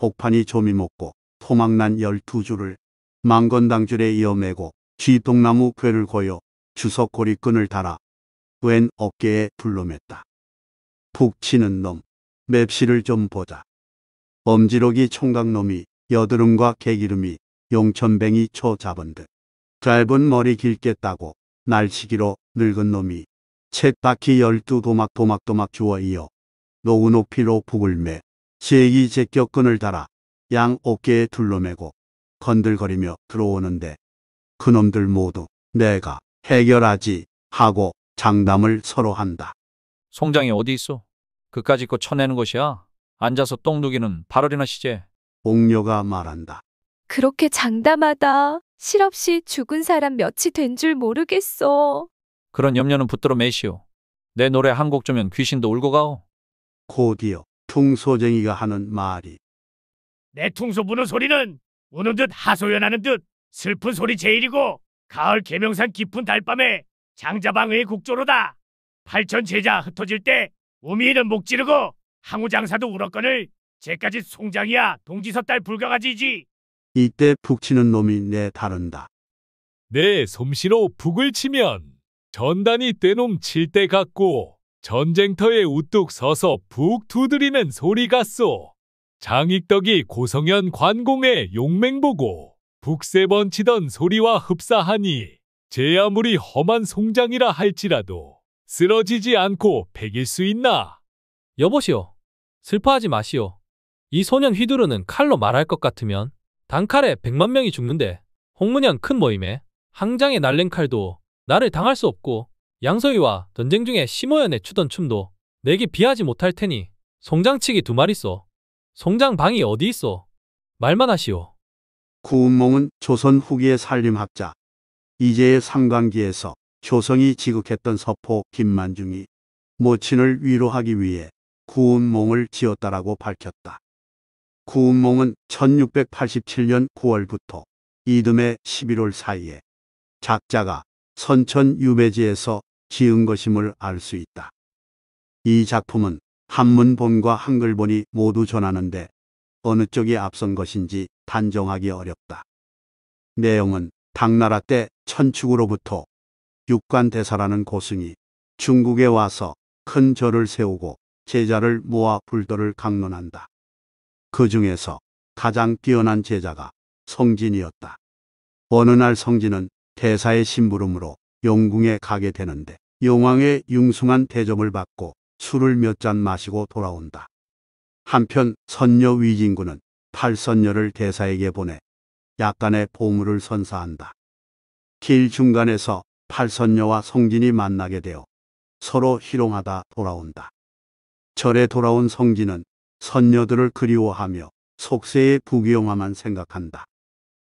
복판이 조미 먹고 토막난 열두 줄을 망건당줄에 이어매고 쥐똥나무 괴를 고여 주석고리 끈을 달아 왼 어깨에 불러맸다. 푹 치는 놈, 맵시를 좀 보자. 엄지록이 총각놈이 여드름과 개기름이 용천뱅이 초 잡은 듯. 짧은 머리 길게 따고 날치기로 늙은 놈이 챗바퀴 열두 도막도막도막 주워 이어 노우높이로 북을 매 제2제격근을 달아 양 어깨에 둘러매고 건들거리며 들어오는데 그놈들 모두 내가 해결하지 하고 장담을 서로 한다. 송장이 어디 있어? 그까짓 거 쳐내는 것이야? 앉아서 똥 누기는 발월이나 시제. 옥녀가 말한다. 그렇게 장담하다. 실없이 죽은 사람 몇이 된 줄 모르겠어. 그런 염려는 붙들어 매시오. 내 노래 한 곡 주면 귀신도 울고 가오. 곧이어 통소쟁이가 하는 말이 내 통소 부는 소리는 우는 듯 하소연하는 듯 슬픈 소리 제일이고 가을 계명산 깊은 달밤에 장자방의 국조로다. 팔천 제자 흩어질 때 우미이는 목 지르고 항우장사도 울었거늘 제까지 송장이야 동지서 딸 불가가지지. 이때 북치는 놈이 내다른다. 내 솜씨로 북을 치면 전단이 떼놈 칠 때 같고 전쟁터에 우뚝 서서 북 두드리는 소리 가소 장익덕이 고성현 관공의 용맹 보고 북세번 치던 소리와 흡사하니 제 아무리 험한 송장이라 할지라도 쓰러지지 않고 베길수 있나? 여보시오. 슬퍼하지 마시오. 이 소년 휘두르는 칼로 말할 것 같으면 단칼에 백만 명이 죽는데 홍문현 큰 모임에 항장의 날랜 칼도 나를 당할 수 없고 양서희와 전쟁 중에 심호연에 추던 춤도 내게 비하지 못할 테니 송장치기 두 마리 쏘. 송장방이 어디 있어? 말만 하시오. 구운몽은 조선 후기의 산림학자 이제의 상강기에서 조성이 지극했던 서포 김만중이 모친을 위로하기 위해 구운몽을 지었다라고 밝혔다. 구운몽은 1687년 9월부터 이듬해 11월 사이에 작자가 선천 유배지에서 지은 것임을 알 수 있다. 이 작품은 한문본과 한글본이 모두 전하는데 어느 쪽이 앞선 것인지 단정하기 어렵다. 내용은 당나라 때 천축으로부터 육관대사라는 고승이 중국에 와서 큰 절을 세우고 제자를 모아 불도를 강론한다. 그 중에서 가장 뛰어난 제자가 성진이었다. 어느 날 성진은 대사의 심부름으로 영궁에 가게 되는데 영왕의 융숭한 대접을 받고 술을 몇 잔 마시고 돌아온다. 한편 선녀 위진군은 팔선녀를 대사에게 보내 약간의 보물을 선사한다. 길 중간에서 팔선녀와 성진이 만나게 되어 서로 희롱하다 돌아온다. 절에 돌아온 성진은 선녀들을 그리워하며 속세의 부귀영화만 생각한다.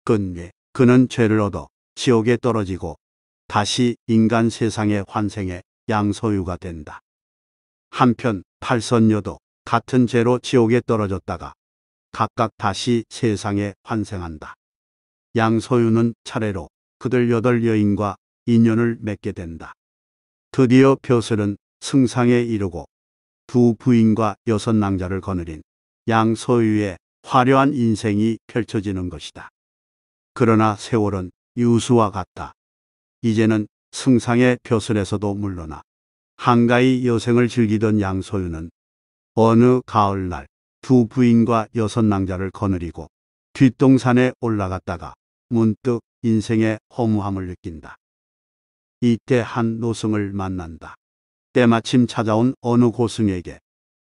끝내 그는 죄를 얻어 지옥에 떨어지고 다시 인간 세상에 환생해 양소유가 된다. 한편 팔선녀도 같은 죄로 지옥에 떨어졌다가 각각 다시 세상에 환생한다. 양소유는 차례로 그들 여덟 여인과 인연을 맺게 된다. 드디어 벼슬은 승상에 이르고 두 부인과 여섯 낭자를 거느린 양소유의 화려한 인생이 펼쳐지는 것이다. 그러나 세월은 유수와 같다. 이제는 승상의 벼슬에서도 물러나 한가히 여생을 즐기던 양소윤은 어느 가을날 두 부인과 여섯 낭자를 거느리고 뒷동산에 올라갔다가 문득 인생의 허무함을 느낀다. 이때 한 노승을 만난다. 때마침 찾아온 어느 고승에게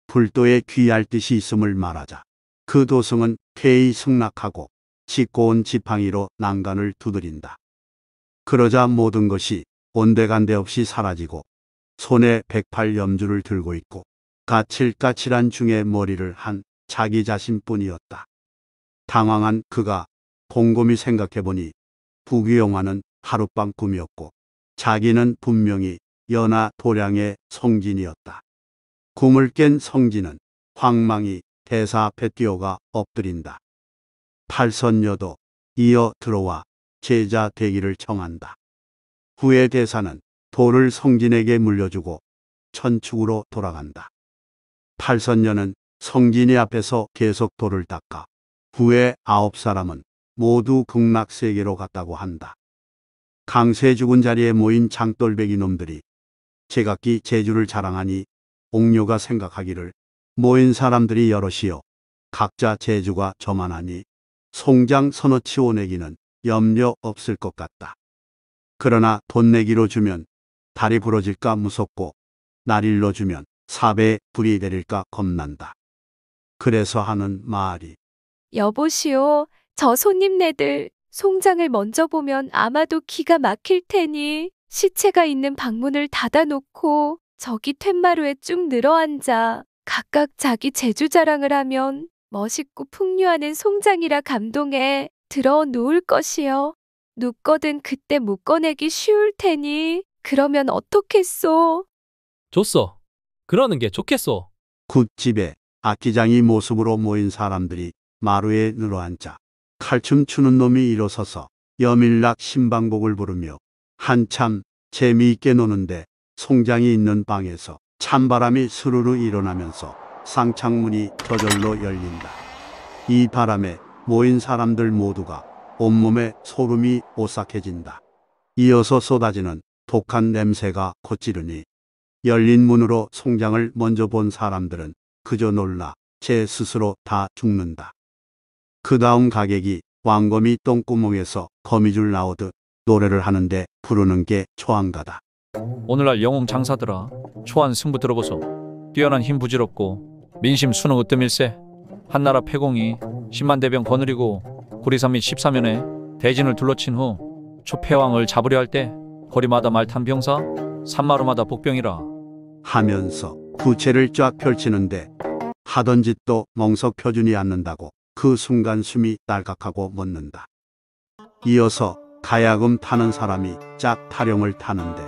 불도에 귀할 뜻이 있음을 말하자 그 도승은 쾌히 승낙하고 짓고 온 지팡이로 난간을 두드린다. 그러자 모든 것이 온데간데 없이 사라지고 손에 백팔 염주를 들고 있고 가칠가칠한 중에 머리를 한 자기 자신뿐이었다. 당황한 그가 곰곰이 생각해보니 부귀영화는 하룻밤 꿈이었고 자기는 분명히 연하 도량의 성진이었다. 꿈을 깬 성진은 황망히 대사 앞에 뛰어가 엎드린다. 팔선녀도 이어 들어와 제자 되기를 청한다. 후에 대사는 돌을 성진에게 물려주고 천축으로 돌아간다. 팔선녀는 성진이 앞에서 계속 돌을 닦아 후에 아홉 사람은 모두 극락세계로 갔다고 한다. 강세 죽은 자리에 모인 장돌배기 놈들이 제각기 재주를 자랑하니 옥녀가 생각하기를 모인 사람들이 여럿이요 각자 재주가 저만하니 송장 선어치오내기는 염려 없을 것 같다. 그러나 돈 내기로 주면 다리 부러질까 무섭고 날일로 주면 사배 불이 내릴까 겁난다. 그래서 하는 말이 여보시오, 저 손님네들 송장을 먼저 보면 아마도 기가 막힐 테니 시체가 있는 방문을 닫아놓고 저기 툇마루에 쭉 늘어앉아 각각 자기 제주 자랑을 하면 멋있고 풍류하는 송장이라 감동해 들어 놓을 것이요. 눕거든 그때 묶어내기 쉬울 테니 그러면 어떻겠소? 좋소. 그러는 게 좋겠소. 굿집에 악기장이 모습으로 모인 사람들이 마루에 늘어앉자 칼춤 추는 놈이 일어서서 여밀락 신방곡을 부르며 한참 재미있게 노는데 송장이 있는 방에서 찬바람이 스르르 일어나면서 상창문이 저절로 열린다. 이 바람에 모인 사람들 모두가 온몸에 소름이 오싹해진다. 이어서 쏟아지는 독한 냄새가 거지르니 열린 문으로 송장을 먼저 본 사람들은 그저 놀라 제 스스로 다 죽는다. 그 다음 가객이 왕검이 똥구멍에서 거미줄 나오듯 노래를 하는데 부르는 게 초안가다. 오늘날 영웅 장사들아 초안 승부 들어보소. 뛰어난 힘 부질없고 민심 수능 으뜸일세. 한나라 폐공이 10만 대병 거느리고 구리산및 14면에 대진을 둘러친 후 초패왕을 잡으려 할 때 거리마다 말탄 병사 산마루마다 복병이라 하면서 구체를쫙 펼치는데 하던 짓도 멍석 표준이 않는다고 그 순간 숨이 딸깍하고 멎는다. 이어서 가야금 타는 사람이 짝 타령을 타는데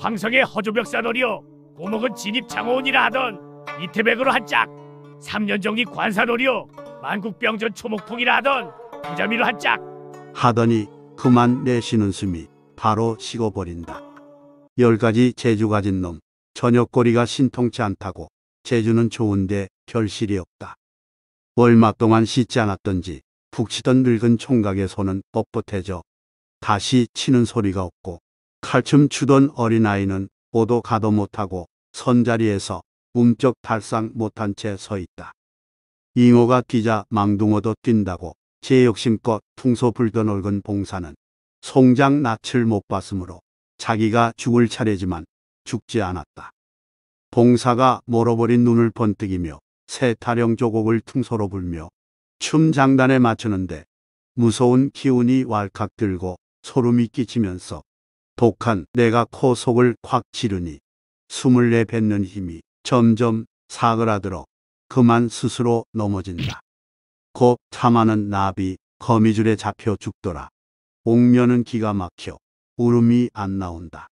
황성의 허조벽사놀이여 고목은 진입 창호원이라 하던 이태백으로 한짝 3년 정기 관사놀이요 만국병전 초목폭이라 하던 부자미로 한짝 하더니 그만 내쉬는 숨이 바로 식어버린다. 열 가지 재주 가진 놈, 저녁거리가 신통치 않다고 재주는 좋은데 결실이 없다. 얼마 동안 씻지 않았던지 북치던 늙은 총각의 손은 뻣뻣해져 다시 치는 소리가 없고 칼춤 추던 어린아이는 오도 가도 못하고 선자리에서 움쩍달싹 못한 채 서 있다. 잉어가 뛰자 망둥어도 뛴다고 제 욕심껏 풍소 불던 옳은 봉사는 송장 낯을 못 봤으므로 자기가 죽을 차례지만 죽지 않았다. 봉사가 멀어버린 눈을 번뜩이며 새 타령 조곡을 퉁소로 불며 춤 장단에 맞추는데 무서운 기운이 왈칵 들고 소름이 끼치면서 독한 내가 코 속을 콱 지르니 숨을 내뱉는 힘이 점점 사그라들어 그만 스스로 넘어진다. 곧참하는 나비 거미줄에 잡혀 죽더라. 옥면은 기가 막혀 울음이 안 나온다.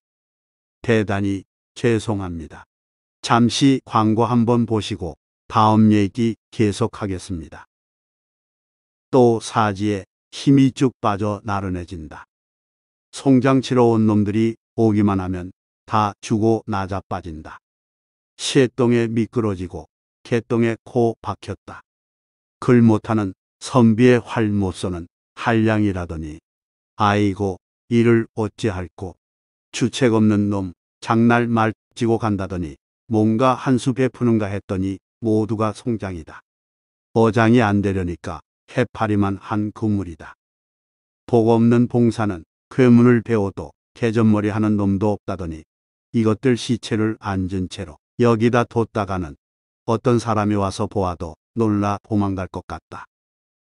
대단히 죄송합니다. 잠시 광고 한번 보시고 다음 얘기 계속하겠습니다. 또 사지에 힘이 쭉 빠져 나른해진다. 송장치러 온 놈들이 오기만 하면 다죽어 낮아 빠진다. 시똥에 미끄러지고 개똥에 코 박혔다. 글 못하는 선비의 활 못쏘는 한량이라더니 아이고 이를 어찌할꼬 주책 없는 놈 장날 말지고 간다더니 뭔가 한수 베푸는가 했더니 모두가 송장이다. 어장이 안 되려니까 해파리만 한 그물이다. 복 없는 봉사는 괴문을 배워도 개전머리 하는 놈도 없다더니 이것들 시체를 앉은 채로 여기다 뒀다가는 어떤 사람이 와서 보아도 놀라 도망갈 것 같다.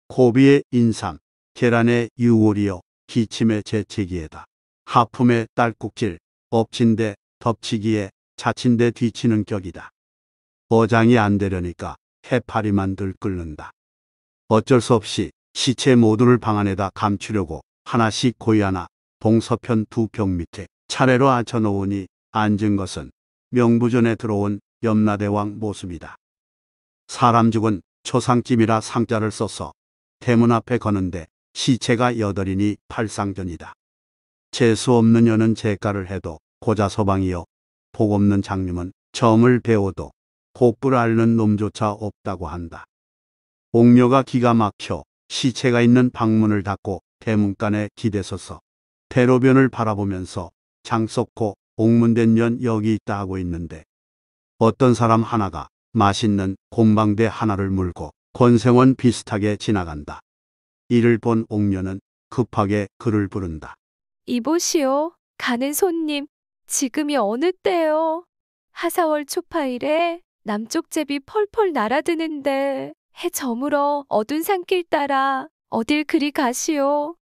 고비의 인상, 계란의 유월이요, 기침의 재채기에다. 하품의 딸꾹질, 엎친데 덮치기에 자친데 뒤치는 격이다. 어장이 안 되려니까 해파리만 들 끓는다. 어쩔 수 없이 시체 모두를 방 안에다 감추려고 하나씩 고이 하나 동서편 두 벽 밑에 차례로 앉혀놓으니 앉은 것은 명부전에 들어온 염라대왕 모습이다. 사람 죽은 초상찜이라 상자를 써서 대문 앞에 거는데 시체가 여덟이니 팔상전이다. 재수 없는 여는 재가를 해도 고자서방이요. 복 없는 장님은 점을 배워도 복불 앓는 놈조차 없다고 한다. 옥녀가 기가 막혀 시체가 있는 방문을 닫고 대문간에 기대서서 대로변을 바라보면서 장석호 옥문된 년 여기 있다 하고 있는데 어떤 사람 하나가 맛있는 공방대 하나를 물고 권생원 비슷하게 지나간다. 이를 본 옥녀는 급하게 그를 부른다. 이보시오, 가는 손님, 지금이 어느 때요? 하사월 초파일에 남쪽 제비 펄펄 날아드는데 해 저물어 어둔 산길 따라 어딜 그리 가시오.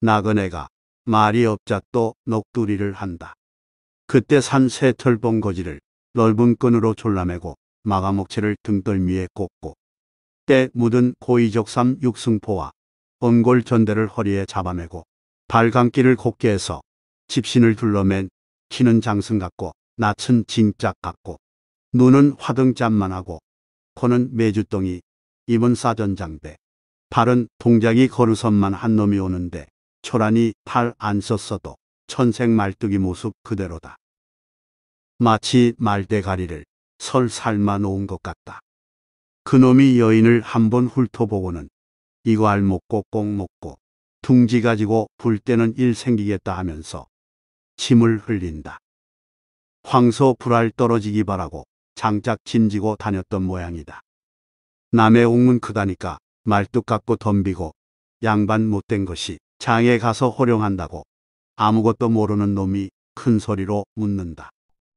나그네가 말이 없자 또 녹두리를 한다. 그때 산새 털봉거지를 넓은 끈으로 졸라매고 마가목체를 등떨미에 꽂고 때 묻은 고이적삼 육승포와 언골 전대를 허리에 잡아매고 발강기를 곱게 해서 집신을 둘러맨 키는 장승 같고 낯은 진짝 같고 눈은 화등잔만하고 코는 메주똥이 입은 사전장대 발은 동작이 거르선만 한 놈이 오는데 초란히 팔안 썼어도 천생 말뚝이 모습 그대로다. 마치 말대가리를 설 삶아 놓은 것 같다. 그놈이 여인을 한번 훑어보고는 이거 알 먹고 꼭 먹고 둥지 가지고 불 때는 일 생기겠다 하면서 침을 흘린다. 황소 불알 떨어지기 바라고 장짝 짐지고 다녔던 모양이다. 남의 옥문 크다니까 말뚝 갖고 덤비고 양반 못된 것이 장에 가서 호령한다고 아무것도 모르는 놈이 큰 소리로 묻는다.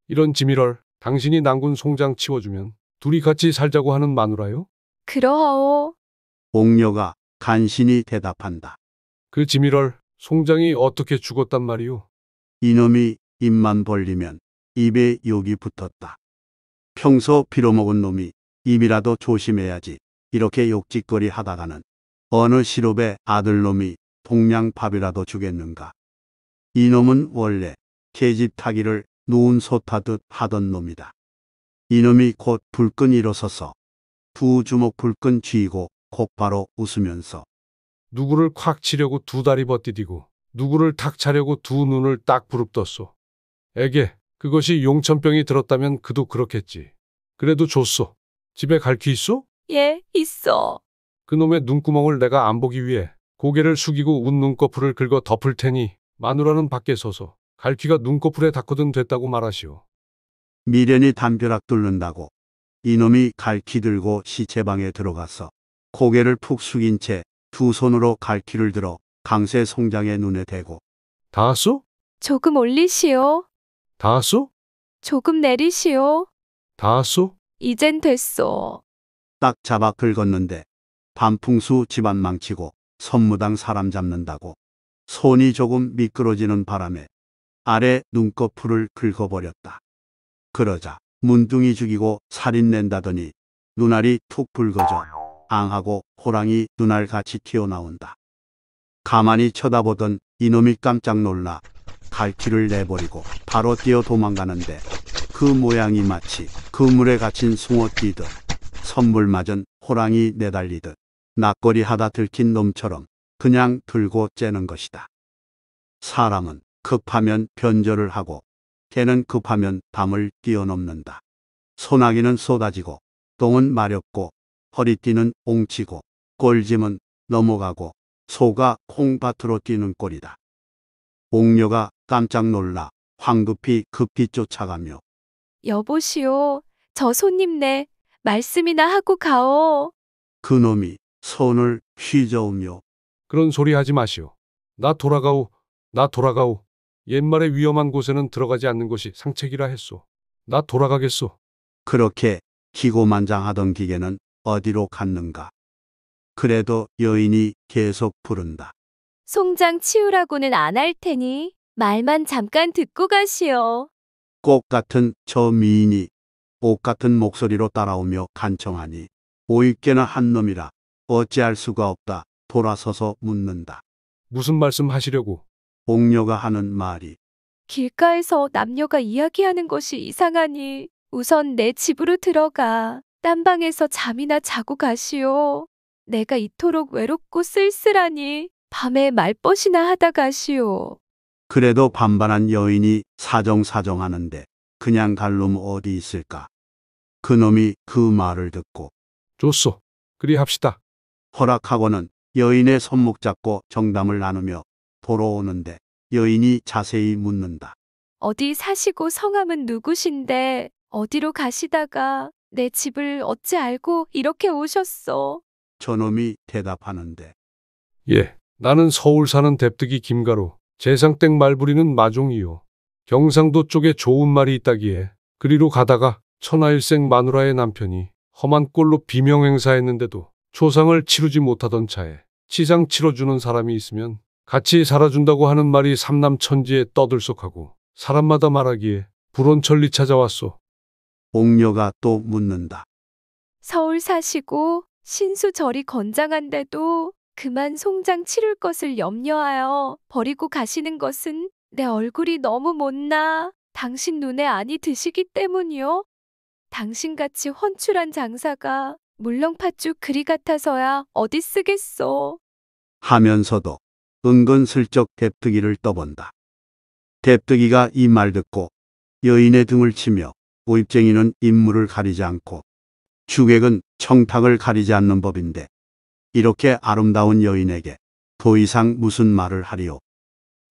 이런 지미럴 당신이 난군 송장 치워주면 둘이 같이 살자고 하는 마누라요? 그러하오. 옥녀가 간신히 대답한다. 그지미럴 송장이 어떻게 죽었단 말이오? 이놈이 입만 벌리면 입에 욕이 붙었다. 평소 빌어먹은 놈이 입이라도 조심해야지 이렇게 욕짓거리 하다가는 어느 시롭의 아들놈이 동양밥이라도 주겠는가. 이놈은 원래 계집 타기를 놓은 소 타듯 하던 놈이다. 이놈이 곧 불끈 일어서서 두 주먹 불끈 쥐고 곧바로 웃으면서 누구를 콱 치려고 두 다리 버티디고 누구를 탁 차려고 두 눈을 딱 부릅떴소. 에게 그것이 용천병이 들었다면 그도 그렇겠지. 그래도 줬소. 집에 갈키 있소? 예, 있어. 그놈의 눈구멍을 내가 안 보기 위해 고개를 숙이고 웃는 거풀을 긁어 덮을 테니 마누라는 밖에 서서 갈퀴가 눈꺼풀에 닿거든 됐다고 말하시오. 미련이 담벼락 뚫는다고 이놈이 갈퀴 들고 시체방에 들어가서 고개를 푹 숙인 채 두 손으로 갈퀴를 들어 강세 송장의 눈에 대고 다았소 조금 올리시오. 다았소 조금 내리시오. 다았소 이젠 됐소. 딱 잡아 긁었는데 반풍수 집안 망치고 선무당 사람 잡는다고 손이 조금 미끄러지는 바람에 아래 눈꺼풀을 긁어버렸다. 그러자 문둥이 죽이고 살인 낸다더니 눈알이 툭 붉어져 앙하고 호랑이 눈알같이 튀어나온다. 가만히 쳐다보던 이놈이 깜짝 놀라 갈퀴를 내버리고 바로 뛰어 도망가는데 그 모양이 마치 그물에 갇힌 숭어 뛰듯 선물 맞은 호랑이 내달리듯 낯거리 하다 들킨 놈처럼 그냥 들고 째는 것이다. 사람은 급하면 변절을 하고 개는 급하면 담을 뛰어넘는다. 소나기는 쏟아지고 똥은 마렵고 허리띠는 옹치고 꼴짐은 넘어가고 소가 콩밭으로 뛰는 꼴이다. 옥녀가 깜짝 놀라 황급히 급히 쫓아가며 여보시오 저 손님네 말씀이나 하고 가오. 그놈이 손을 휘저으며 그런 소리 하지 마시오. 나 돌아가오. 나 돌아가오. 옛말에 위험한 곳에는 들어가지 않는 것이 상책이라 했소. 나 돌아가겠소. 그렇게 기고만장하던 기계는 어디로 갔는가. 그래도 여인이 계속 부른다. 송장 치우라고는 안 할 테니 말만 잠깐 듣고 가시오. 꽃 같은 저 미인이 옷 같은 목소리로 따라오며 간청하니 오이께는한 놈이라 어찌할 수가 없다. 돌아서서 묻는다. 무슨 말씀 하시려고? 옥녀가 하는 말이 길가에서 남녀가 이야기하는 것이 이상하니 우선 내 집으로 들어가 딴 방에서 잠이나 자고 가시오. 내가 이토록 외롭고 쓸쓸하니 밤에 말벗이나 하다 가시오. 그래도 반반한 여인이 사정사정 하는데 그냥 갈 놈 어디 있을까? 그놈이 그 말을 듣고 줬소. 그리 합시다. 허락하고는 여인의 손목 잡고 정담을 나누며 돌아오는데 여인이 자세히 묻는다. 어디 사시고 성함은 누구신데 어디로 가시다가 내 집을 어찌 알고 이렇게 오셨어 저놈이 대답하는데 예, 나는 서울 사는 대뜨기 김가루, 재상댁 말 부리는 마종이요. 경상도 쪽에 좋은 말이 있다기에 그리로 가다가 천하일생 마누라의 남편이 험한 꼴로 비명행사했는데도 초상을 치르지 못하던 차에 치상 치러주는 사람이 있으면 같이 살아준다고 하는 말이 삼남천지에 떠들썩하고 사람마다 말하기에 불온천리 찾아왔소. 옥녀가 또 묻는다. 서울 사시고 신수절이 건장한데도 그만 송장 치를 것을 염려하여 버리고 가시는 것은 내 얼굴이 너무 못나 당신 눈에 안이 드시기 때문이요. 당신같이 헌출한 장사가 물렁 팥죽 그리 같아서야 어디 쓰겠소. 하면서도 은근슬쩍 뎁뜨기를 떠본다. 뎁뜨기가 이 말 듣고 여인의 등을 치며 오입쟁이는 인물을 가리지 않고 주객은 청탁을 가리지 않는 법인데 이렇게 아름다운 여인에게 더 이상 무슨 말을 하리오.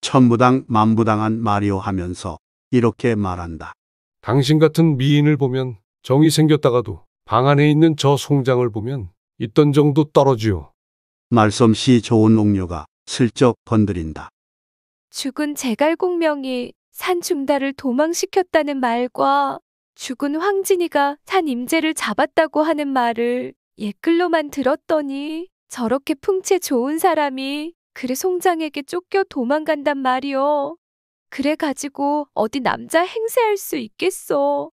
천부당 만부당한 말이오 하면서 이렇게 말한다. 당신 같은 미인을 보면 정이 생겼다가도 방 안에 있는 저 송장을 보면 있던 정도 떨어지요. 말솜씨 좋은 옥녀가 슬쩍 건드린다. 죽은 제갈공명이 산 중달을 도망시켰다는 말과 죽은 황진이가 산 임제를 잡았다고 하는 말을 예글로만 들었더니 저렇게 풍채 좋은 사람이 그래 송장에게 쫓겨 도망간단 말이오. 그래가지고 어디 남자 행세할 수 있겠소.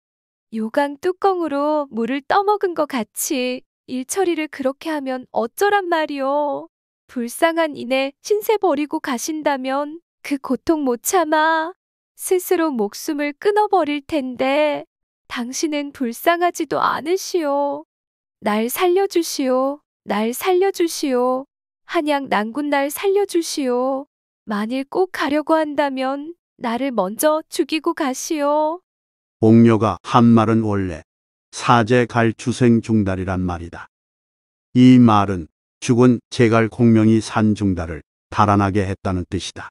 요강 뚜껑으로 물을 떠먹은 것 같이 일처리를 그렇게 하면 어쩌란 말이오. 불쌍한 이내 신세 버리고 가신다면 그 고통 못 참아. 스스로 목숨을 끊어버릴 텐데 당신은 불쌍하지도 않으시오. 날 살려주시오. 날 살려주시오. 한양 난군 날 살려주시오. 만일 꼭 가려고 한다면 나를 먼저 죽이고 가시오. 옥녀가 한 말은 원래 사제 갈주생 중달이란 말이다. 이 말은 죽은 제갈 공명이 산 중달을 달아나게 했다는 뜻이다.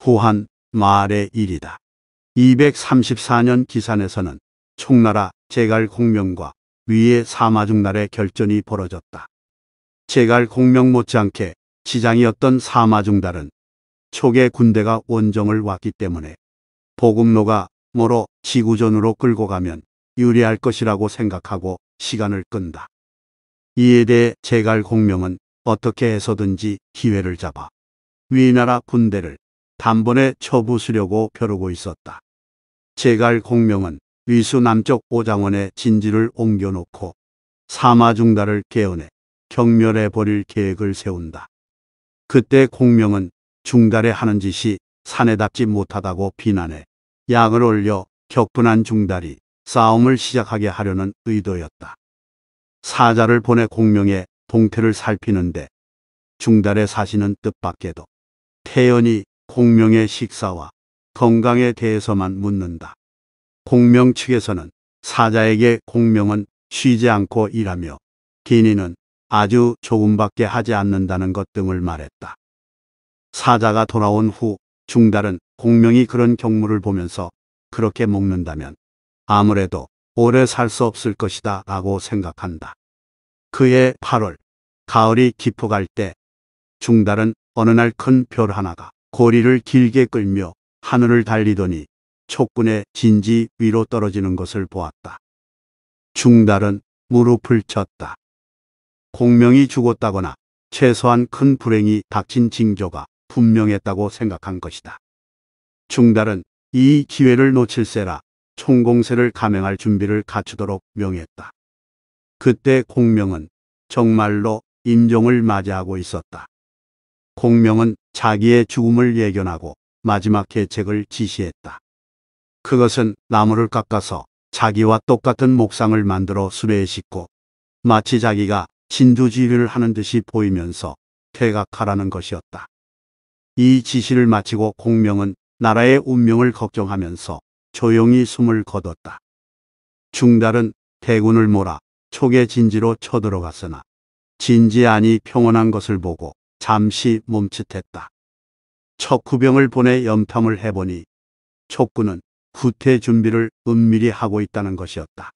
후한 말의 일이다. 234년 기산에서는 총나라 제갈 공명과 위의 사마중날의 결전이 벌어졌다. 제갈 공명 못지않게 지장이었던 사마중달은 초계 군대가 원정을 왔기 때문에 보금로가 모로 지구전으로 끌고 가면 유리할 것이라고 생각하고 시간을 끈다. 이에 대해 제갈 공명은 어떻게 해서든지 기회를 잡아 위나라 군대를 단번에 처부수려고 벼르고 있었다. 제갈 공명은 위수 남쪽 오장원의 진지를 옮겨놓고 사마중달을 개헌해 경멸해 버릴 계획을 세운다. 그때 공명은 중달에 하는 짓이 사내답지 못하다고 비난해 양을 올려 격분한 중달이 싸움을 시작하게 하려는 의도였다. 사자를 보내 공명의 동태를 살피는데 중달의 사시는 뜻밖에도 태연이 공명의 식사와 건강에 대해서만 묻는다. 공명 측에서는 사자에게 공명은 쉬지 않고 일하며 기니는 아주 조금밖에 하지 않는다는 것 등을 말했다. 사자가 돌아온 후 중달은 공명이 그런 경물을 보면서 그렇게 먹는다면 아무래도 오래 살 수 없을 것이다 라고 생각한다. 그해 8월 가을이 깊어갈 때 중달은 어느 날 큰 별 하나가 고리를 길게 끌며 하늘을 달리더니 촉군의 진지 위로 떨어지는 것을 보았다. 중달은 무릎을 쳤다. 공명이 죽었다거나 최소한 큰 불행이 닥친 징조가 분명했다고 생각한 것이다. 중달은 이 기회를 놓칠세라 총공세를 감행할 준비를 갖추도록 명했다. 그때 공명은 정말로 임종을 맞이하고 있었다. 공명은 자기의 죽음을 예견하고 마지막 계책을 지시했다. 그것은 나무를 깎아서 자기와 똑같은 목상을 만들어 수레에 싣고 마치 자기가 진두지휘를 하는 듯이 보이면서 퇴각하라는 것이었다. 이 지시를 마치고 공명은 나라의 운명을 걱정하면서 조용히 숨을 거뒀다. 중달은 대군을 몰아 촉의 진지로 쳐들어갔으나 진지 안이 평온한 것을 보고 잠시 몸짓했다 척후병을 보내 염탐을 해보니 촉구는 구태 준비를 은밀히 하고 있다는 것이었다.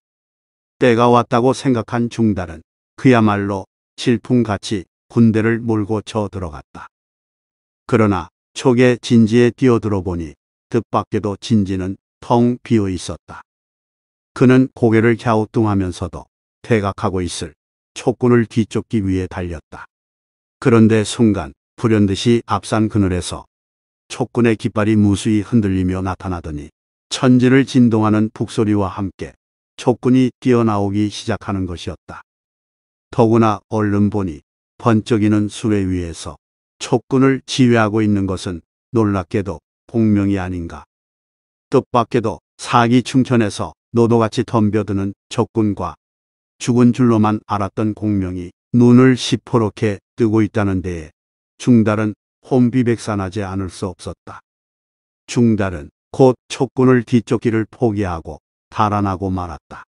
때가 왔다고 생각한 중달은 그야말로 질풍같이 군대를 몰고 쳐 들어갔다. 그러나 촉에 진지에 뛰어들어 보니 뜻밖에도 진지는 텅 비어 있었다. 그는 고개를 갸우뚱하면서도 퇴각하고 있을 촉군을 뒤쫓기 위해 달렸다. 그런데 순간 불현듯이 앞산 그늘에서 촉군의 깃발이 무수히 흔들리며 나타나더니 천지를 진동하는 북소리와 함께 촉군이 뛰어나오기 시작하는 것이었다. 더구나 얼른 보니 번쩍이는 수레 위에서 촉군을 지휘하고 있는 것은 놀랍게도 공명이 아닌가. 뜻밖에도 사기 충천에서 노도같이 덤벼드는 적군과 죽은 줄로만 알았던 공명이 눈을 시퍼렇게 뜨고 있다는 데에 중달은 혼비백산하지 않을 수 없었다. 중달은 곧 촉군을 뒤쫓기를 포기하고 달아나고 말았다.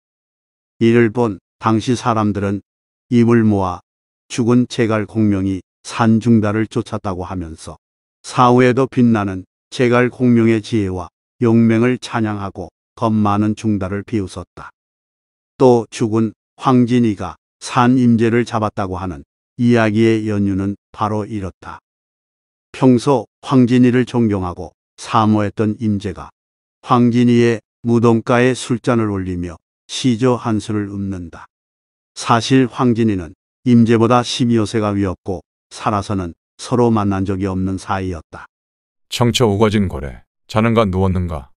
이를 본 당시 사람들은 입을 모아 죽은 제갈 공명이 산중달을 쫓았다고 하면서 사후에도 빛나는 제갈 공명의 지혜와 용맹을 찬양하고 겁 많은 중달을 비웃었다. 또 죽은 황진이가 산임재를 잡았다고 하는 이야기의 연유는 바로 이렇다. 평소 황진이를 존경하고 사모했던 임재가 황진이의 무덤가에 술잔을 올리며 시조 한수를 읊는다. 사실 황진이는 임재보다 12여세가 위었고 살아서는 서로 만난 적이 없는 사이였다. 청처 우거진 고래. 자는가 누웠는가.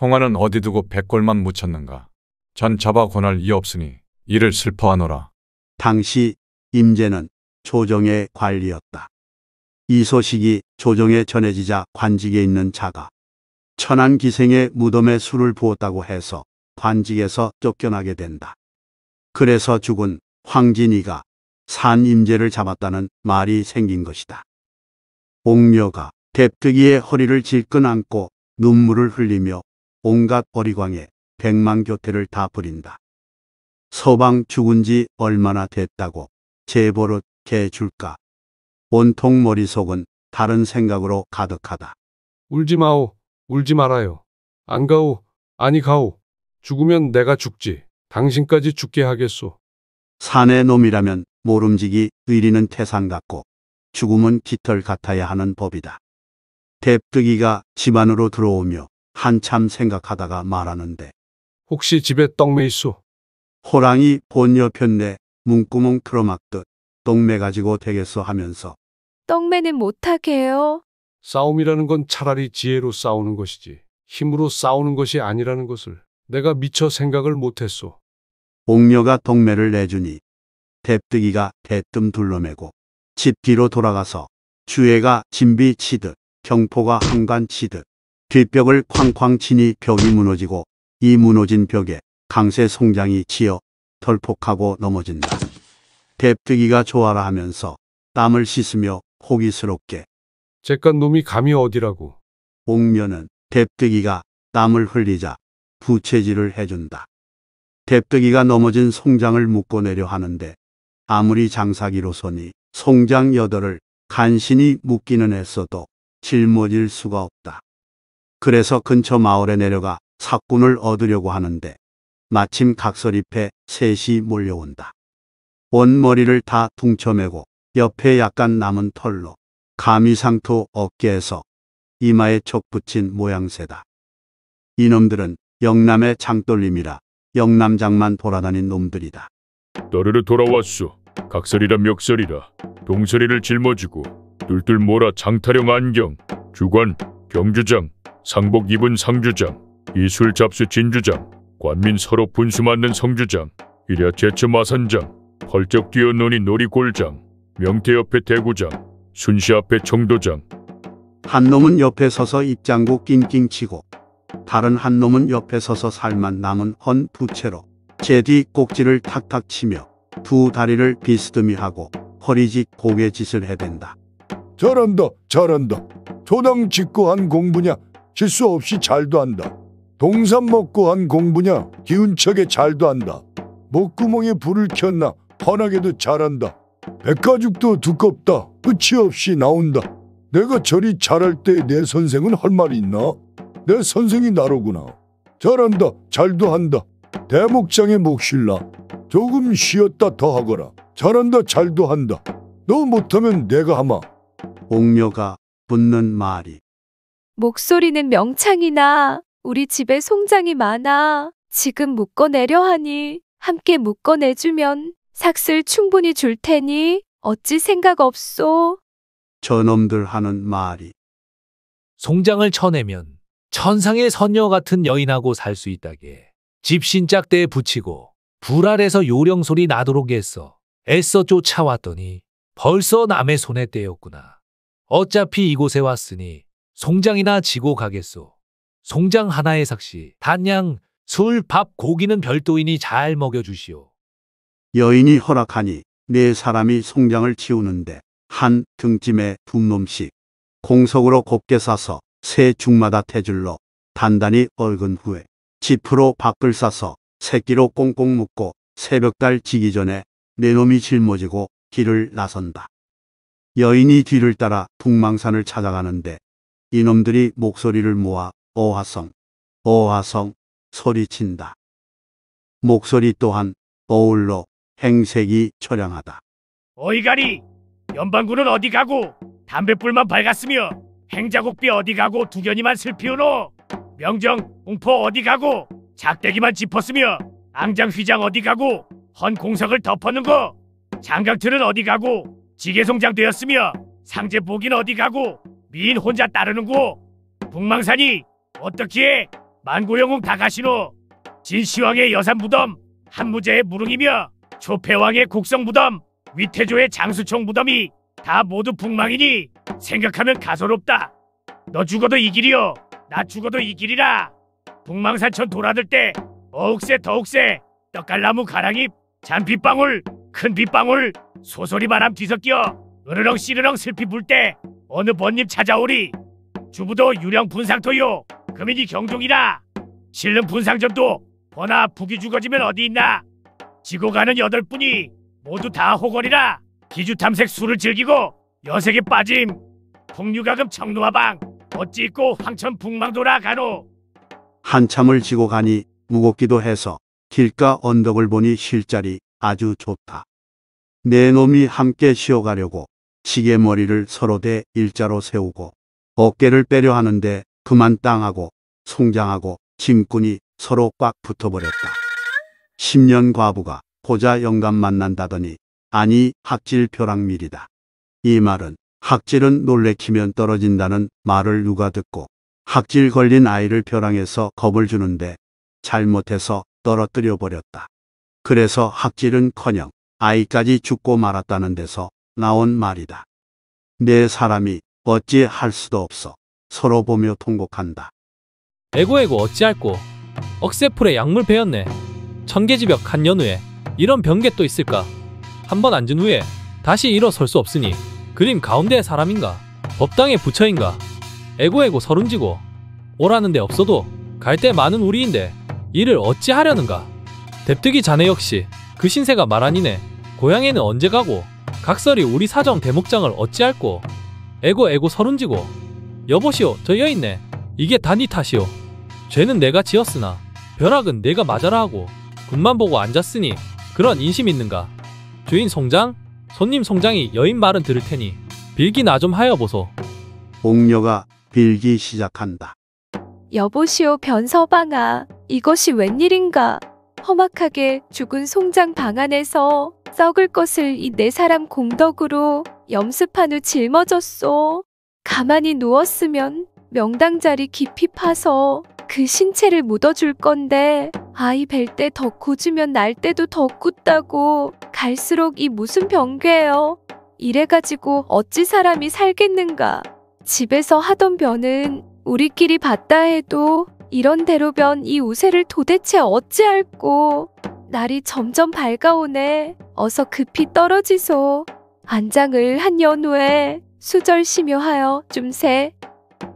홍아는 어디 두고 백골만 묻혔는가. 전 잡아 권할 이 없으니 이를 슬퍼하노라. 당시 임제는 조정의 관리였다. 이 소식이 조정에 전해지자 관직에 있는 자가 천안 기생의 무덤에 술을 부었다고 해서 관직에서 쫓겨나게 된다. 그래서 죽은 황진이가 산임제를 잡았다는 말이 생긴 것이다. 옥녀가 뎁뜨기의 허리를 질끈 안고 눈물을 흘리며 온갖 어리광에 백만교태를 다 부린다. 서방 죽은 지 얼마나 됐다고 재보릇 개줄까. 온통 머리속은 다른 생각으로 가득하다. 울지 마오. 울지 말아요. 안 가오. 아니 가오. 죽으면 내가 죽지. 당신까지 죽게 하겠소. 사내 놈이라면 모름지기 의리는 태상 같고 죽음은 깃털 같아야 하는 법이다. 대뜨기가 집안으로 들어오며 한참 생각하다가 말하는데 혹시 집에 떡메이소 호랑이 본 여편네 문구멍 틀어막듯 똥매 가지고 되겠어 하면서 똥매는 못하게요. 싸움이라는 건 차라리 지혜로 싸우는 것이지 힘으로 싸우는 것이 아니라는 것을 내가 미처 생각을 못했소. 옥녀가 똥매를 내주니 대뜨기가 대뜸 둘러매고 집기로 돌아가서 주애가 진비 치듯 경포가 한간 치듯 뒷벽을 쾅쾅 치니 벽이 무너지고 이 무너진 벽에 강세 송장이 치여 덜폭하고 넘어진다. 대뜨기가 좋아라 하면서 땀을 씻으며 호기스럽게 잭깐 놈이 감이 어디라고 옥면은 대뜨기가 땀을 흘리자 부채질을 해준다. 대뜨기가 넘어진 송장을 묶어 내려 하는데 아무리 장사기로서니 송장 여덟을 간신히 묶기는 했어도 짊어질 수가 없다. 그래서 근처 마을에 내려가 사꾼을 얻으려고 하는데 마침 각설잎에 셋이 몰려온다. 원머리를 다 둥쳐매고 옆에 약간 남은 털로 가미상토 어깨에서 이마에 촉 붙인 모양새다. 이놈들은 영남의 장돌림이라 영남장만 돌아다닌 놈들이다. 너르르 돌아왔소. 각설이라 멱설이라 동설이를 짊어지고 뚫뚫 몰아 장타령 안경 주관 경주장 상복 입은 상주장 이술 잡수 진주장 관민 서로 분수 맞는 성주장 이랴 제처 마산장 펄쩍 뛰어노니 놀이골장 명태 옆에 대구장 순시 앞에 청도장 한 놈은 옆에 서서 입장구 낑낑치고 다른 한 놈은 옆에 서서 살만 남은 헌 부채로 제 뒤 꼭지를 탁탁 치며 두 다리를 비스듬히 하고 허리짓 고개짓을 해댄다. 저한다저한다 초당 직구 한 공부냐 실수 없이 잘도 한다. 동산 먹고 한 공부냐 기운척에 잘도 한다. 목구멍에 불을 켰나 편하게도 잘한다. 백가죽도 두껍다 끝이 없이 나온다. 내가 저리 잘할 때 내 선생은 할 말이 있나? 내 선생이 나로구나. 잘한다 잘도 한다. 대목장의 목신라 조금 쉬었다 더 하거라 잘한다 잘도 한다 너 못하면 내가 하마 옥녀가 붙는 말이 목소리는 명창이나 우리 집에 송장이 많아 지금 묶어내려 하니 함께 묶어내주면 삭슬 충분히 줄 테니 어찌 생각 없소 저놈들 하는 말이 송장을 쳐내면 천상의 선녀 같은 여인하고 살 수 있다게 집 신짝대에 붙이고 불알에서 요령 소리 나도록 했어. 애써 쫓아왔더니 벌써 남의 손에 떼였구나. 어차피 이곳에 왔으니 송장이나 지고 가겠소. 송장 하나의 삭시, 단양, 술, 밥, 고기는 별도이니잘 먹여주시오. 여인이 허락하니 네 사람이 송장을 치우는데 한 등짐에 두 놈씩 공석으로 곱게 싸서 세 중마다 태줄로 단단히 얽은 후에 지프로 밖을 싸서 새끼로 꽁꽁 묶고 새벽달 지기 전에 내놈이 짊어지고 길을 나선다. 여인이 뒤를 따라 북망산을 찾아가는데 이놈들이 목소리를 모아 어화성, 어화성 소리친다. 목소리 또한 어울러 행색이 처량하다 어이가리! 연방군은 어디 가고 담뱃불만 밝았으며 행자국비 어디 가고 두견이만 슬피우노! 명정, 공포 어디 가고 작대기만 짚었으며 앙장 휘장 어디 가고 헌 공석을 덮어는 거 장강틀은 어디 가고 지게송장 되었으며 상제복인 어디 가고 미인 혼자 따르는고 북망산이 어떻게 만고영웅 다 가시노 진시황의 여산 무덤 한무제의 무릉이며 조폐왕의 국성 무덤 위태조의 장수총 무덤이 다 모두 북망이니 생각하면 가소롭다 너 죽어도 이 길이여 나 죽어도 이 길이라. 북망산천 돌아들 때 어욱새 더욱새 떡갈나무 가랑잎 잔빗방울 큰 빗방울 소소리 바람 뒤섞여 으르렁 시르렁 슬피 불 때 어느 번님 찾아오리 주부도 유령 분상토요 금인이 경종이라 실는 분상점도 번화 북이 죽어지면 어디 있나 지고 가는 여덟 분이 모두 다 호걸이라 기주 탐색 술을 즐기고 여색에 빠짐 풍류가금 청루화방 어찌 고 황천 북망도라 가노 한참을 지고 가니 무겁기도 해서 길가 언덕을 보니 쉴 자리 아주 좋다. 내 놈이 함께 쉬어가려고 시계머리를 서로 대 일자로 세우고 어깨를 빼려 하는데 그만 땅하고 송장하고 짐꾼이 서로 꽉 붙어버렸다. 10년 과부가 보자 영감 만난다더니 아니 학질 벼락밀이다. 이 말은 학질은 놀래키면 떨어진다는 말을 누가 듣고 학질 걸린 아이를 벼랑에서 겁을 주는데 잘못해서 떨어뜨려 버렸다. 그래서 학질은커녕 아이까지 죽고 말았다는 데서 나온 말이다. 내 사람이 어찌 할 수도 없어 서로 보며 통곡한다. 에고에고 어찌할꼬 억새풀에 약물 배웠네천계지벽 한 년 후에 이런 병계 또 있을까 한 번 앉은 후에 다시 일어설 수 없으니 그림 가운데 사람인가? 법당의 부처인가? 에고에고 서른지고 오라는데 없어도 갈 때 많은 우리인데 이를 어찌하려는가? 뎁득이 자네 역시 그 신세가 말아니네 고향에는 언제 가고 각설이 우리 사정 대목장을 어찌할꼬 에고 에고 서른지고 여보시오 저 여있네 이게 단니 탓이오 죄는 내가 지었으나 벼락은 내가 맞아라 하고 군만 보고 앉았으니 그런 인심 있는가 주인 송장? 손님 송장이 여인 말은 들을 테니 빌기 나 좀 하여 보소. 옥녀가 빌기 시작한다. 여보시오 변서방아 이것이 웬일인가 험악하게 죽은 송장 방 안에서 썩을 것을 이 네 사람 공덕으로 염습한 후 짊어졌소 가만히 누웠으면 명당 자리 깊이 파서 그 신체를 묻어줄 건데 아이 뵐 때 더굳으면날 때도 더 굳다고 갈수록 이 무슨 병괴요 이래가지고 어찌 사람이 살겠는가 집에서 하던 변은 우리끼리 봤다 해도 이런 대로 변 이 우세를 도대체 어찌할꼬 날이 점점 밝아오네 어서 급히 떨어지소 안장을 한연 후에 수절 심요하여 좀새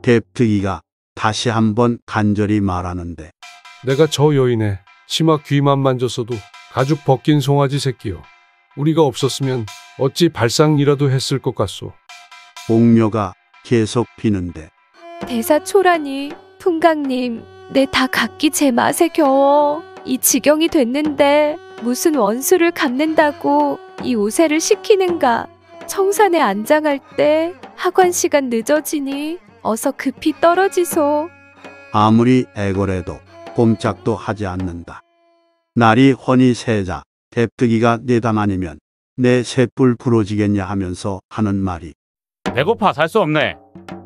대특이가 다시 한번 간절히 말하는데 내가 저 여인의 치마 귀만 만졌어도 가죽 벗긴 송아지 새끼요. 우리가 없었으면 어찌 발상이라도 했을 것 같소. 옥녀가 계속 비는데 대사 초라니 풍강님 내 다 각기 제 맛에 겨워 이 지경이 됐는데 무슨 원수를 갚는다고 이 오세를 시키는가 청산에 안장할 때 하관 시간 늦어지니 어서 급히 떨어지소. 아무리 애걸해도 꼼짝도 하지 않는다. 날이 훤히 새자 대뜨기가 내담 아니면 내 새뿔 부러지겠냐 하면서 하는 말이 배고파 살 수 없네.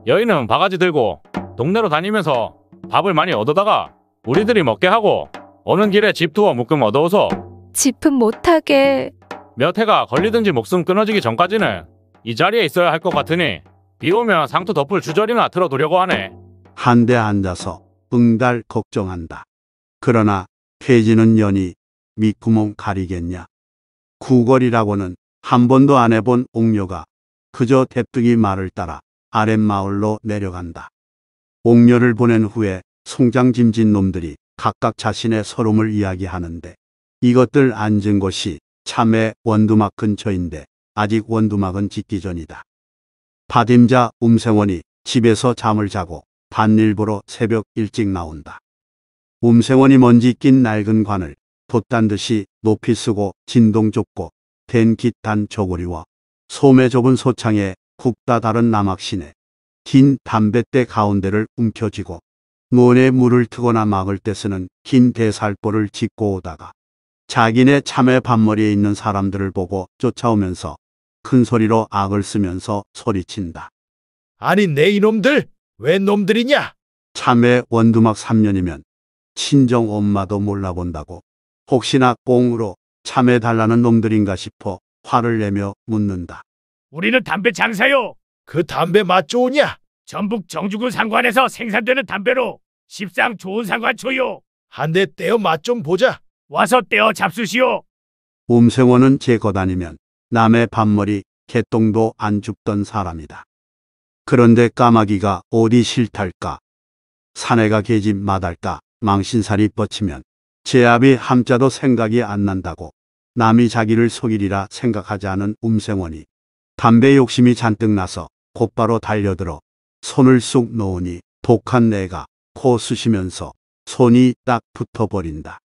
여인은 바가지 들고 동네로 다니면서 밥을 많이 얻어다가 우리들이 먹게 하고 오는 길에 집 두어 묶음 얻어오소. 짚은 못하게 몇 해가 걸리든지 목숨 끊어지기 전까지는 이 자리에 있어야 할 것 같으니 비 오면 상투 덮을 주저리나 들어두려고 하네. 한데 앉아서 응달 걱정한다. 그러나 퇴지는 연이 미구멍 가리겠냐. 구걸이라고는 한 번도 안 해본 옥녀가 그저 대뚝이 말을 따라 아랫마을로 내려간다. 옥녀를 보낸 후에 송장짐진 놈들이 각각 자신의 서름을 이야기하는데 이것들 앉은 곳이 참외 원두막 근처인데 아직 원두막은 짓기 전이다. 파 d 자 음생원이 집에서 잠을 자고 반일부로 새벽 일찍 나온다. 음생원이 먼지 낀 낡은 관을 돛단 듯이 높이 쓰고 진동 좁고 된깃단 저고리와 소매 좁은 소창에 굽다 다른 남학신에 긴 담뱃대 가운데를 움켜쥐고 논에 물을 트거나 막을 때 쓰는 긴 대살포를 짚고 오다가 자기네 참외 밭머리에 있는 사람들을 보고 쫓아오면서 큰 소리로 악을 쓰면서 소리친다. 아니 내 이놈들 왜 놈들이냐? 참외 원두막 3년이면 친정 엄마도 몰라본다고 혹시나 꽁으로 참외 달라는 놈들인가 싶어 화를 내며 묻는다. 우리는 담배 장사요. 그 담배 맛 좋으냐? 전북 정주군 상관에서 생산되는 담배로 십상 좋은 상관 줘요. 한 대 떼어 맛 좀 보자. 와서 떼어 잡수시오. 옴생원은 제거 다니면 남의 밥머리 개똥도 안 줍던 사람이다. 그런데 까마귀가 어디 싫달까? 사내가 계집 마달까? 망신살이 뻗치면 제압이 함자도 생각이 안 난다고 남이 자기를 속이리라 생각하지 않은 음생원이 담배 욕심이 잔뜩 나서 곧바로 달려들어 손을 쑥 놓으니 독한 내가 코 쑤시면서 손이 딱 붙어버린다.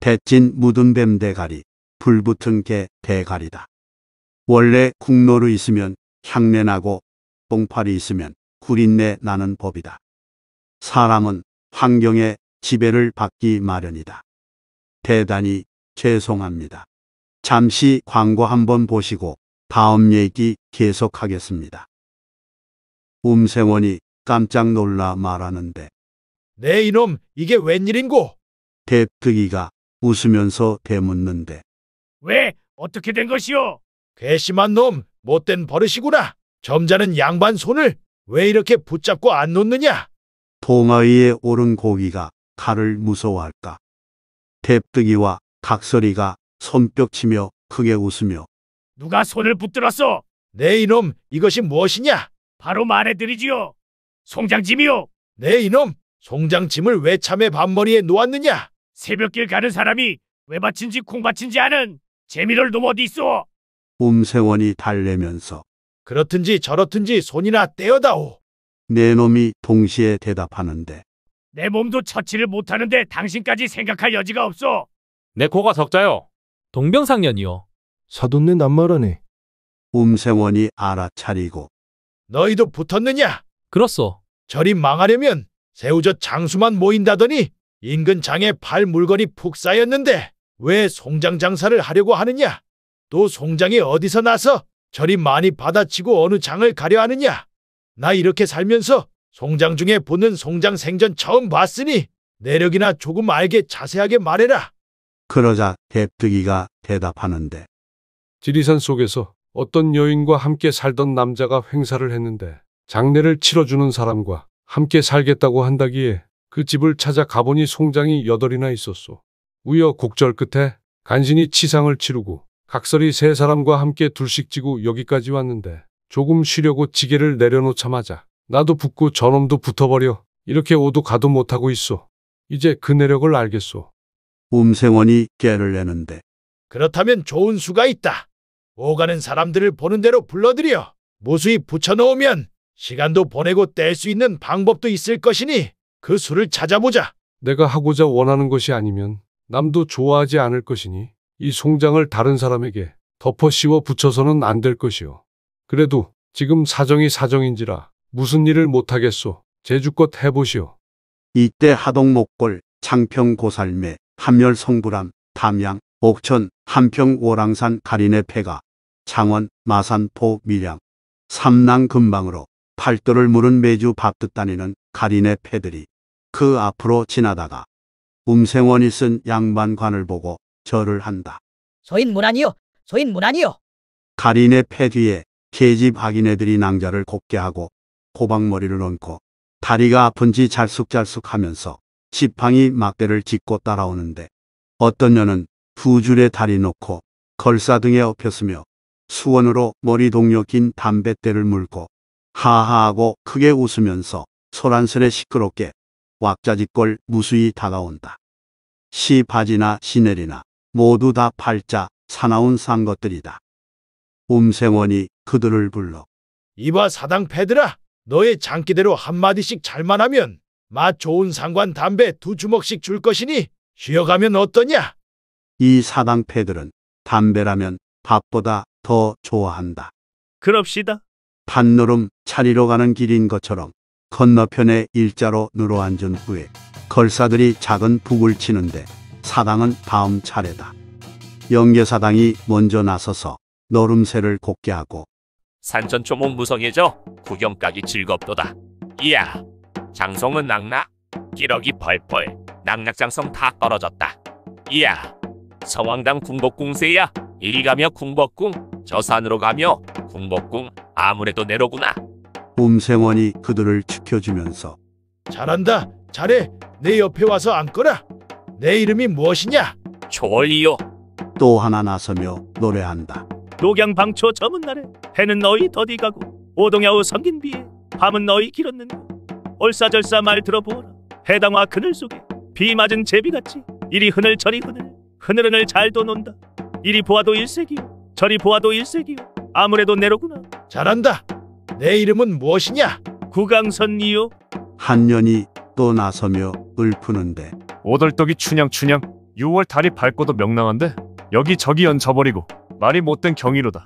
배찐 묻은 뱀 대가리, 불붙은 개 대가리다. 원래 국노루 있으면 향내나고 똥파리 있으면 구린내 나는 법이다. 사람은 환경의 지배를 받기 마련이다. 대단히 죄송합니다. 잠시 광고 한번 보시고 다음 얘기 계속하겠습니다. 음생원이 깜짝 놀라 말하는데 네 이놈 이게 웬일인고? 대뜨기가 웃으면서 대묻는데 왜 어떻게 된 것이오? 괘씸한 놈, 못된 버릇이구나. 점잖은 양반 손을 왜 이렇게 붙잡고 안 놓느냐? 통아이에 오른 고기가 칼을 무서워할까. 탭뜨기와 각설이가 손뼉치며 크게 웃으며 누가 손을 붙들었어? 내 네, 이놈, 이것이 무엇이냐? 바로 말해드리지요. 송장짐이요. 내 네, 이놈, 송장짐을 왜 참의 밥머리에 놓았느냐? 새벽길 가는 사람이 왜 바친지 콩 바친지 아는 재미를 놈 어디 있어? 옴세원이 달래면서 그렇든지 저렇든지 손이나 떼어다오. 내 놈이 동시에 대답하는데 내 몸도 처치를 못하는데 당신까지 생각할 여지가 없어. 내 코가 석자요. 동병상련이요. 사돈네 낱말하네. 옴세원이 알아차리고 너희도 붙었느냐? 그렇소. 절이 망하려면 새우젓 장수만 모인다더니 인근 장에 팔 물건이 푹 쌓였는데 왜 송장 장사를 하려고 하느냐? 송장이 어디서 나서 저리 많이 받아치고 어느 장을 가려 하느냐? 나 이렇게 살면서 송장 중에 보는 송장 생전 처음 봤으니 내력이나 조금 알게 자세하게 말해라. 그러자 대뜨기가 대답하는데 지리산 속에서 어떤 여인과 함께 살던 남자가 횡사를 했는데 장례를 치러주는 사람과 함께 살겠다고 한다기에 그 집을 찾아 가보니 송장이 여덟이나 있었소. 우여곡절 끝에 간신히 치상을 치르고 각설이 세 사람과 함께 둘씩 지고 여기까지 왔는데 조금 쉬려고 지게를 내려놓자마자 나도 붙고 저놈도 붙어버려 이렇게 오도 가도 못하고 있어. 이제 그 내력을 알겠소. 음생원이 깨를 내는데 그렇다면 좋은 수가 있다. 오가는 사람들을 보는 대로 불러들여 모수히 붙여놓으면 시간도 보내고 뗄 수 있는 방법도 있을 것이니 그 수를 찾아보자. 내가 하고자 원하는 것이 아니면 남도 좋아하지 않을 것이니 이 송장을 다른 사람에게 덮어 씌워 붙여서는 안 될것이오 그래도 지금 사정이 사정인지라 무슨 일을 못하겠소. 제주껏 해보시오. 이때 하동목골, 창평고살매, 한멸성부람, 담양, 옥천, 함평 오랑산 가린의 폐가 창원, 마산포, 밀양, 삼랑 금방으로 팔도를 물은 매주 밥듯 다니는 가린의 폐들이그 앞으로 지나다가 음생원이 쓴 양반관을 보고 절을 한다. 소인 문안이요. 소인 문안이요. 가린의 패 뒤에 계집 악인애들이 낭자를 곱게 하고 고방머리를 얹고 다리가 아픈지 잘쑥잘쑥하면서 지팡이 막대를 짚고 따라오는데 어떤 년은 두 줄의 다리 놓고 걸사등에 엎혔으며 수원으로 머리 동료 긴 담뱃대를 물고 하하하고 크게 웃으면서 소란스레 시끄럽게 왁자지껄 무수히 다가온다. 시 바지나 시내리나 모두 다 팔자 사나운 산 것들이다. 음생원이 그들을 불러 이봐 사당패들아 너의 장기대로 한마디씩 잘만 하면 맛 좋은 상관 담배 두 주먹씩 줄 것이니 쉬어가면 어떠냐? 이 사당패들은 담배라면 밥보다 더 좋아한다. 그럽시다. 반노름 차리러 가는 길인 것처럼 건너편에 일자로 누러앉은 후에 걸사들이 작은 북을 치는데 사당은 다음 차례다. 영계사당이 먼저 나서서 너름새를 곱게 하고 산천초목 무성해져 구경까지 즐겁도다. 이야 장성은 낙낙 기러기 벌벌, 낙낙장성 다 떨어졌다. 이야 서왕당 궁복궁세야 이리 가며 궁복궁 저 산으로 가며 궁복궁 아무래도 내로구나. 음생원이 그들을 지켜주면서 잘한다 잘해 내 옆에 와서 앉거라 내 이름이 무엇이냐? 졸이요 또 하나 나서며 노래한다. 녹양방초 저문 날에 해는 너희 더디 가고 오동야우 성긴 비에 밤은 너희 길었는가 얼싸절싸 말 들어보아라 해당화 그늘 속에 비 맞은 제비같이 이리 흐늘 저리 흐늘 흐늘 흐늘 잘도 논다 이리 보아도 일색이요 저리 보아도 일색이요 아무래도 내로구나 잘한다. 내 이름은 무엇이냐? 구강선이요 한년이 또 나서며 읊푸는데 오덜떡이 춘향춘향 6월 달이 밝고도 명랑한데 여기저기 연쳐버리고 말이 못된 경이로다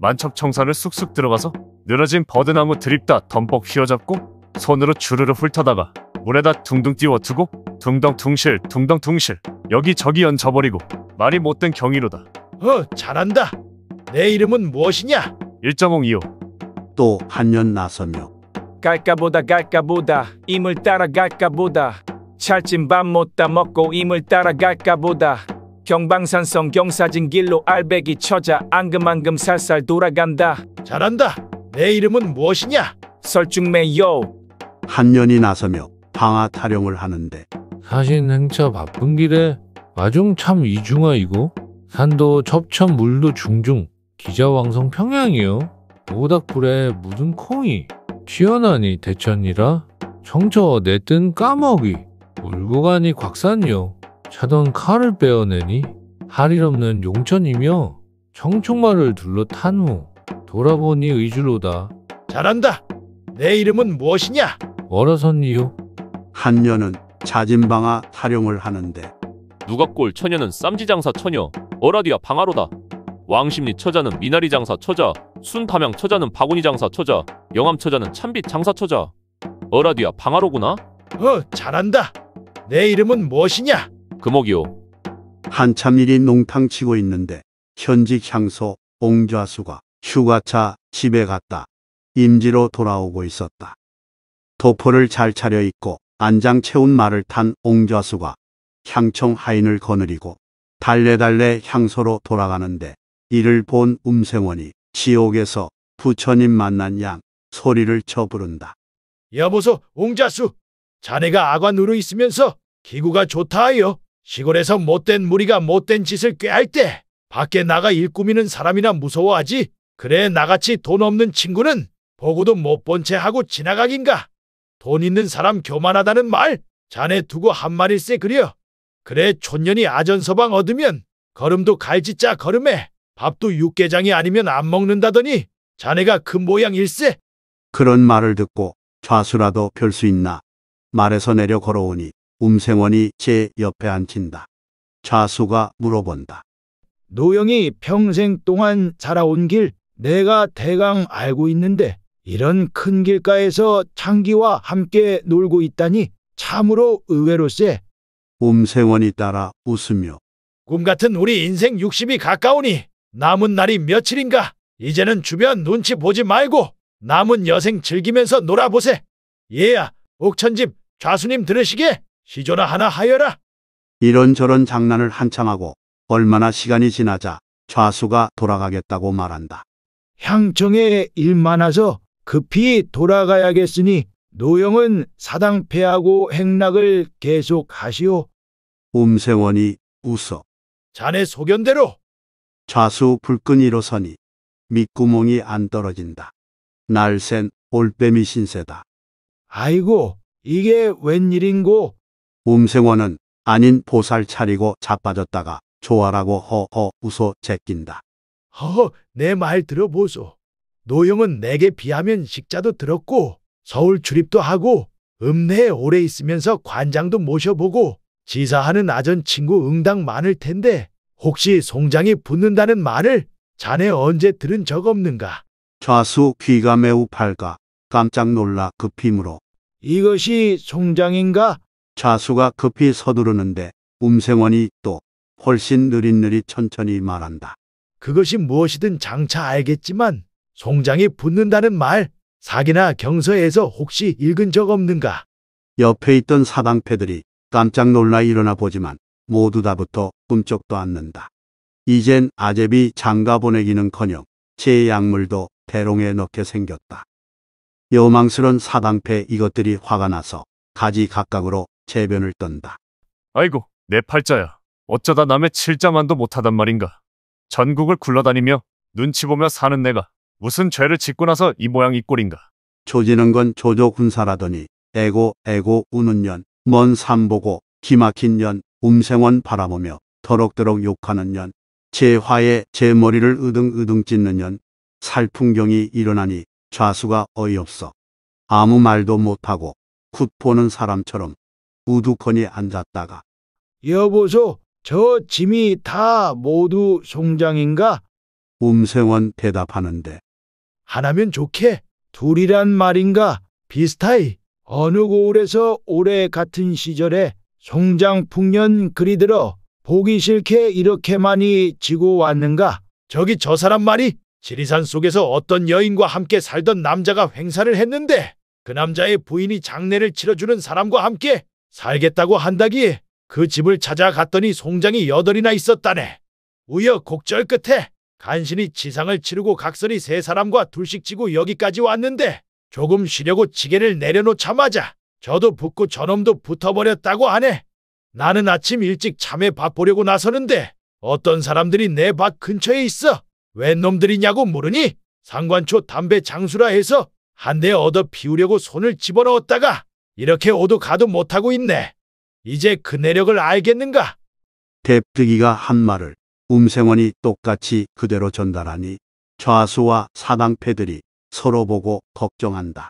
만첩청산을 쑥쑥 들어가서 늘어진 버드나무 드립다 덤벅 휘어잡고 손으로 주르르 훑어다가 물에다 둥둥 띄워두고 둥덩둥실 둥덩둥실 여기저기 연쳐버리고 말이 못된 경이로다 어 잘한다 내 이름은 무엇이냐 1.025또 한 년 나서며 갈까보다 갈까보다 임을 따라 갈까보다 찰진 밥 못다 먹고 임을 따라 갈까보다 경방산성 경사진 길로 알배기 쳐자 앙금앙금 살살 돌아간다 잘한다. 내 이름은 무엇이냐? 설중매요 한년이 나서며 방아 타령을 하는데 사실 행차 바쁜 길에 와중참이중아이고 산도 첩첩 물도 중중 기자왕성 평양이요 오닥불에 묻은 콩이 피어나니 대천이라 청초 내뜬 까먹이 울고 가니 곽산이요 차던 칼을 빼어내니 할일 없는 용천이며 청총마를 둘러탄 후 돌아보니 의주로다 잘한다. 내 이름은 무엇이냐? 월화선이요 한녀는 자진방아 타령을 하는데 누가 꼴 처녀는 쌈지장사 처녀 어라디아 방아로다 왕십리 처자는 미나리 장사 처자, 순타명 처자는 바구니 장사 처자, 영암 처자는 참빛 장사 처자. 어라디야 방아로구나? 어, 잘한다. 내 이름은 무엇이냐? 금옥이요. 한참 일이 농탕치고 있는데 현직 향소 옹좌수가 휴가차 집에 갔다. 임지로 돌아오고 있었다. 도포를 잘 차려입고 안장 채운 말을 탄 옹좌수가 향청 하인을 거느리고 달래달래 향소로 돌아가는데 이를 본 음생원이 지옥에서 부처님 만난 양 소리를 쳐 부른다. 여보소 옹자수 자네가 아관으로 있으면서 기구가 좋다하여 시골에서 못된 무리가 못된 짓을 꾀할 때 밖에 나가 일꾸미는 사람이나 무서워하지 그래 나같이 돈 없는 친구는 보고도 못 본 채 하고 지나가긴가 돈 있는 사람 교만하다는 말 자네 두고 한 말일세 그려 그래 촌년이 아전서방 얻으면 걸음도 갈짓자 걸음에 밥도 육개장이 아니면 안 먹는다더니 자네가 그 모양일세. 그런 말을 듣고 좌수라도 별 수 있나. 말에서 내려 걸어오니 음생원이 제 옆에 앉힌다. 좌수가 물어본다. 노영이 평생 동안 자라온 길 내가 대강 알고 있는데 이런 큰 길가에서 창기와 함께 놀고 있다니 참으로 의외로세. 음생원이 따라 웃으며 꿈 같은 우리 인생 60이 가까우니 남은 날이 며칠인가? 이제는 주변 눈치 보지 말고 남은 여생 즐기면서 놀아보세. 얘야, 옥천집 좌수님 들으시게 시조나 하나 하여라. 이런저런 장난을 한창 하고 얼마나 시간이 지나자 좌수가 돌아가겠다고 말한다. 향청에 일 많아서 급히 돌아가야겠으니 노영은 사당패하고 행락을 계속하시오. 음세원이 웃어. 자네 소견대로 좌수 불끈이로 서니 밑구멍이 안 떨어진다. 날샌 올빼미 신세다. 아이고, 이게 웬일인고? 음생원은 아닌 보살 차리고 자빠졌다가 좋아라고 허허 웃어 제낀다. 허허, 내 말 들어보소. 노형은 내게 비하면 식자도 들었고 서울 출입도 하고 읍내에 오래 있으면서 관장도 모셔보고 지사하는 아전 친구 응당 많을 텐데 혹시 송장이 붓는다는 말을 자네 언제 들은 적 없는가? 좌수 귀가 매우 밝아 깜짝 놀라 급히으로 이것이 송장인가? 좌수가 급히 서두르는데 음생원이 또 훨씬 느릿느릿 천천히 말한다. 그것이 무엇이든 장차 알겠지만 송장이 붙는다는 말 사기나 경서에서 혹시 읽은 적 없는가? 옆에 있던 사당패들이 깜짝 놀라 일어나 보지만 모두 다부터 꿈쩍도 않는다. 이젠 아재비 장가 보내기는커녕 제 약물도 대롱에 넣게 생겼다. 여망스런 사방패 이것들이 화가 나서 가지각각으로 재변을 떤다. 아이고 내 팔자야. 어쩌다 남의 칠자만도 못하단 말인가. 전국을 굴러다니며 눈치 보며 사는 내가 무슨 죄를 짓고 나서 이 모양 이 꼴인가. 조지는 건 조조 군사라더니 애고애고 우는 년, 먼 산보고 기막힌 년 음생원 바라보며 더럭더럭 욕하는 년, 제 화에 제 머리를 으등으등 찢는 년, 살풍경이 일어나니 좌수가 어이없어 아무 말도 못하고 굿 보는 사람처럼 우두커니 앉았다가 여보소 저 짐이 다 모두 송장인가? 음생원 대답하는데 하나면 좋게 둘이란 말인가 비슷하이 어느 고을에서 올해 같은 시절에 송장풍년 그리 들어 보기 싫게 이렇게 많이 지고 왔는가? 저기 저 사람 말이 지리산 속에서 어떤 여인과 함께 살던 남자가 횡사를 했는데 그 남자의 부인이 장례를 치러주는 사람과 함께 살겠다고 한다기에 그 집을 찾아갔더니 송장이 여덟이나 있었다네. 우여곡절 끝에 간신히 지상을 치르고 각설이 세 사람과 둘씩 지고 여기까지 왔는데 조금 쉬려고 지게를 내려놓자마자 저도 붙고 저놈도 붙어버렸다고 하네. 나는 아침 일찍 참외 밭 보려고 나서는데 어떤 사람들이 내 밭 근처에 있어. 웬 놈들이냐고 물으니 상관초 담배 장수라 해서 한 대 얻어 피우려고 손을 집어넣었다가 이렇게 오도 가도 못하고 있네. 이제 그 내력을 알겠는가? 대뜨기가 한 말을 음생원이 똑같이 그대로 전달하니 좌수와 사당패들이 서로 보고 걱정한다.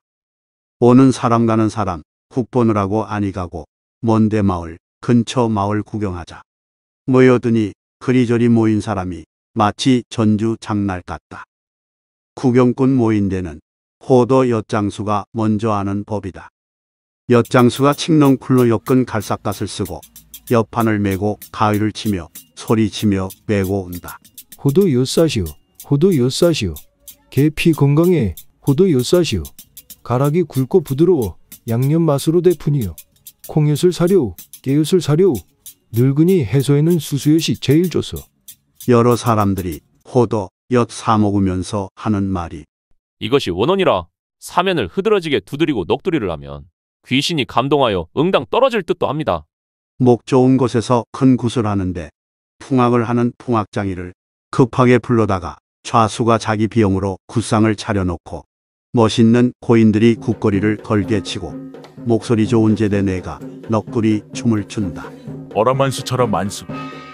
오는 사람 가는 사람 국 보느라고 안이 가고 먼데 마을 근처 마을 구경하자. 모여드니 그리저리 모인 사람이 마치 전주 장날 같다. 구경꾼 모인 데는 호도 엿장수가 먼저 아는 법이다. 엿장수가 칡렁쿨로 엮은 갈싹갓을 쓰고 옆판을 메고 가위를 치며 소리치며 메고 온다. 호도 엿사시오. 호도 엿사시오. 개피 건강해. 호도 엿사시오. 가락이 굵고 부드러워. 양념 맛으로 대푼이요. 콩엿을 사려, 깨엿을 사려. 늙은이 해소에는 수수엿이 제일 좋소. 여러 사람들이 호도 엿사 먹으면서 하는 말이 이것이 원언이라 사면을 흐드러지게 두드리고 넋두리를 하면 귀신이 감동하여 응당 떨어질 듯도 합니다. 목 좋은 곳에서 큰 굿을 하는데 풍악을 하는 풍악장이를 급하게 불러다가 좌수가 자기 비용으로 굿상을 차려놓고 멋있는 고인들이 국거리를 걸게 치고 목소리 좋은 제대 내가 넋구리 춤을 춘다. 어라만수처럼 만수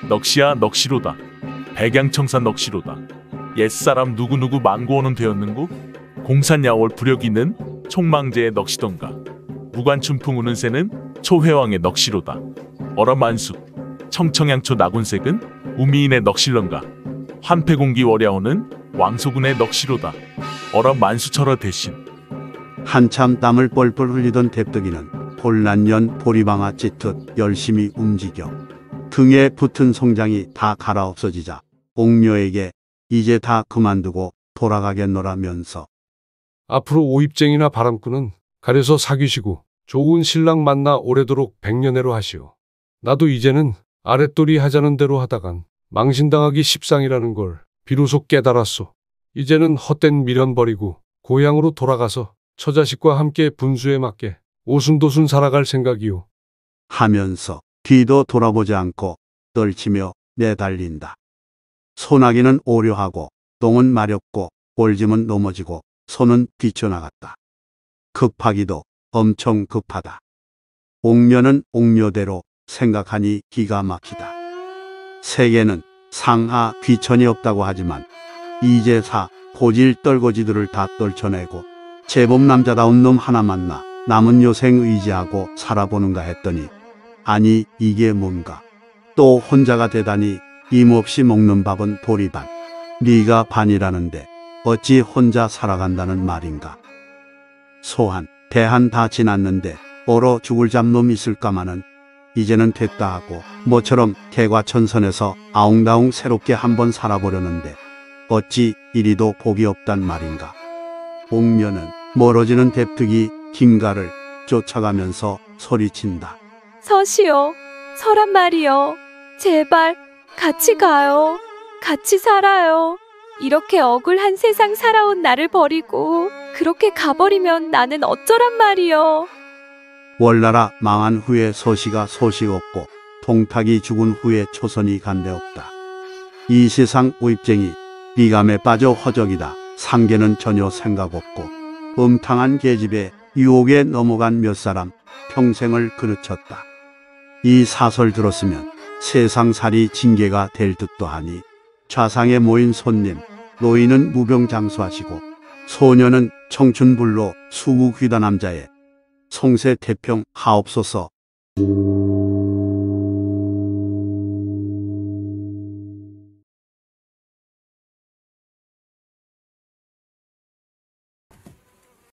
넋이야 넋이로다 백양청산 넋이로다 옛사람 누구누구 망고오는 되었는구 공산야월 부력이는 총망제의 넋이던가 무관춘풍 우는 새는 초회왕의 넋이로다 어라만수 청청양초 나군색은 우미인의 넋실런가 한패공기 월야호는 왕소군의 넋이로다 어라 만수철아 대신 한참 땀을 뻘뻘 흘리던 대득이는 폴란년 보리방아 찢듯 열심히 움직여 등에 붙은 성장이 다 갈아 없어지자 옥녀에게 이제 다 그만두고 돌아가겠노라면서 앞으로 오입쟁이나 바람꾼은 가려서 사귀시고 좋은 신랑 만나 오래도록 백년해로 하시오. 나도 이제는 아랫돌이 하자는 대로 하다간 망신당하기 십상이라는 걸 비로소 깨달았소. 이제는 헛된 미련 버리고 고향으로 돌아가서 처자식과 함께 분수에 맞게 오순도순 살아갈 생각이요. 하면서 뒤도 돌아보지 않고 떨치며 내달린다. 소나기는 오려하고 똥은 마렵고 올짐은 넘어지고 손은 뛰쳐나갔다. 급하기도 엄청 급하다. 옥녀는 옥녀대로 생각하니 기가 막히다. 세계는 상하 귀천이 없다고 하지만 이제 사 고질 떨거지들을 다 떨쳐내고 제법 남자다운 놈 하나 만나 남은 요생 의지하고 살아보는가 했더니 아니 이게 뭔가 또 혼자가 되다니 임없이 먹는 밥은 보리 반 네가 반이라는데 어찌 혼자 살아간다는 말인가 소한 대한 다 지났는데 얼어 죽을 잡 놈 있을까마는 이제는 됐다 하고 모처럼 개과천선에서 아웅다웅 새롭게 한번 살아보려는데 어찌 이리도 복이 없단 말인가. 옥면은 멀어지는 대특이 김가를 쫓아가면서 소리친다. 서시오, 서란 말이요. 제발 같이 가요. 같이 살아요. 이렇게 억울한 세상 살아온 나를 버리고 그렇게 가버리면 나는 어쩌란 말이요. 월나라 망한 후에 서시가 소식 없고 동탁이 죽은 후에 초선이 간데 없다. 이 세상 우입쟁이 미감에 빠져 허적이다. 상계는 전혀 생각 없고 음탕한 계집에 유혹에 넘어간 몇 사람 평생을 그르쳤다. 이 사설 들었으면 세상살이 징계가 될 듯도 하니 좌상에 모인 손님, 노인은 무병장수하시고 소녀는 청춘불로 수무귀다 남자의 송세 태평 하옵소서.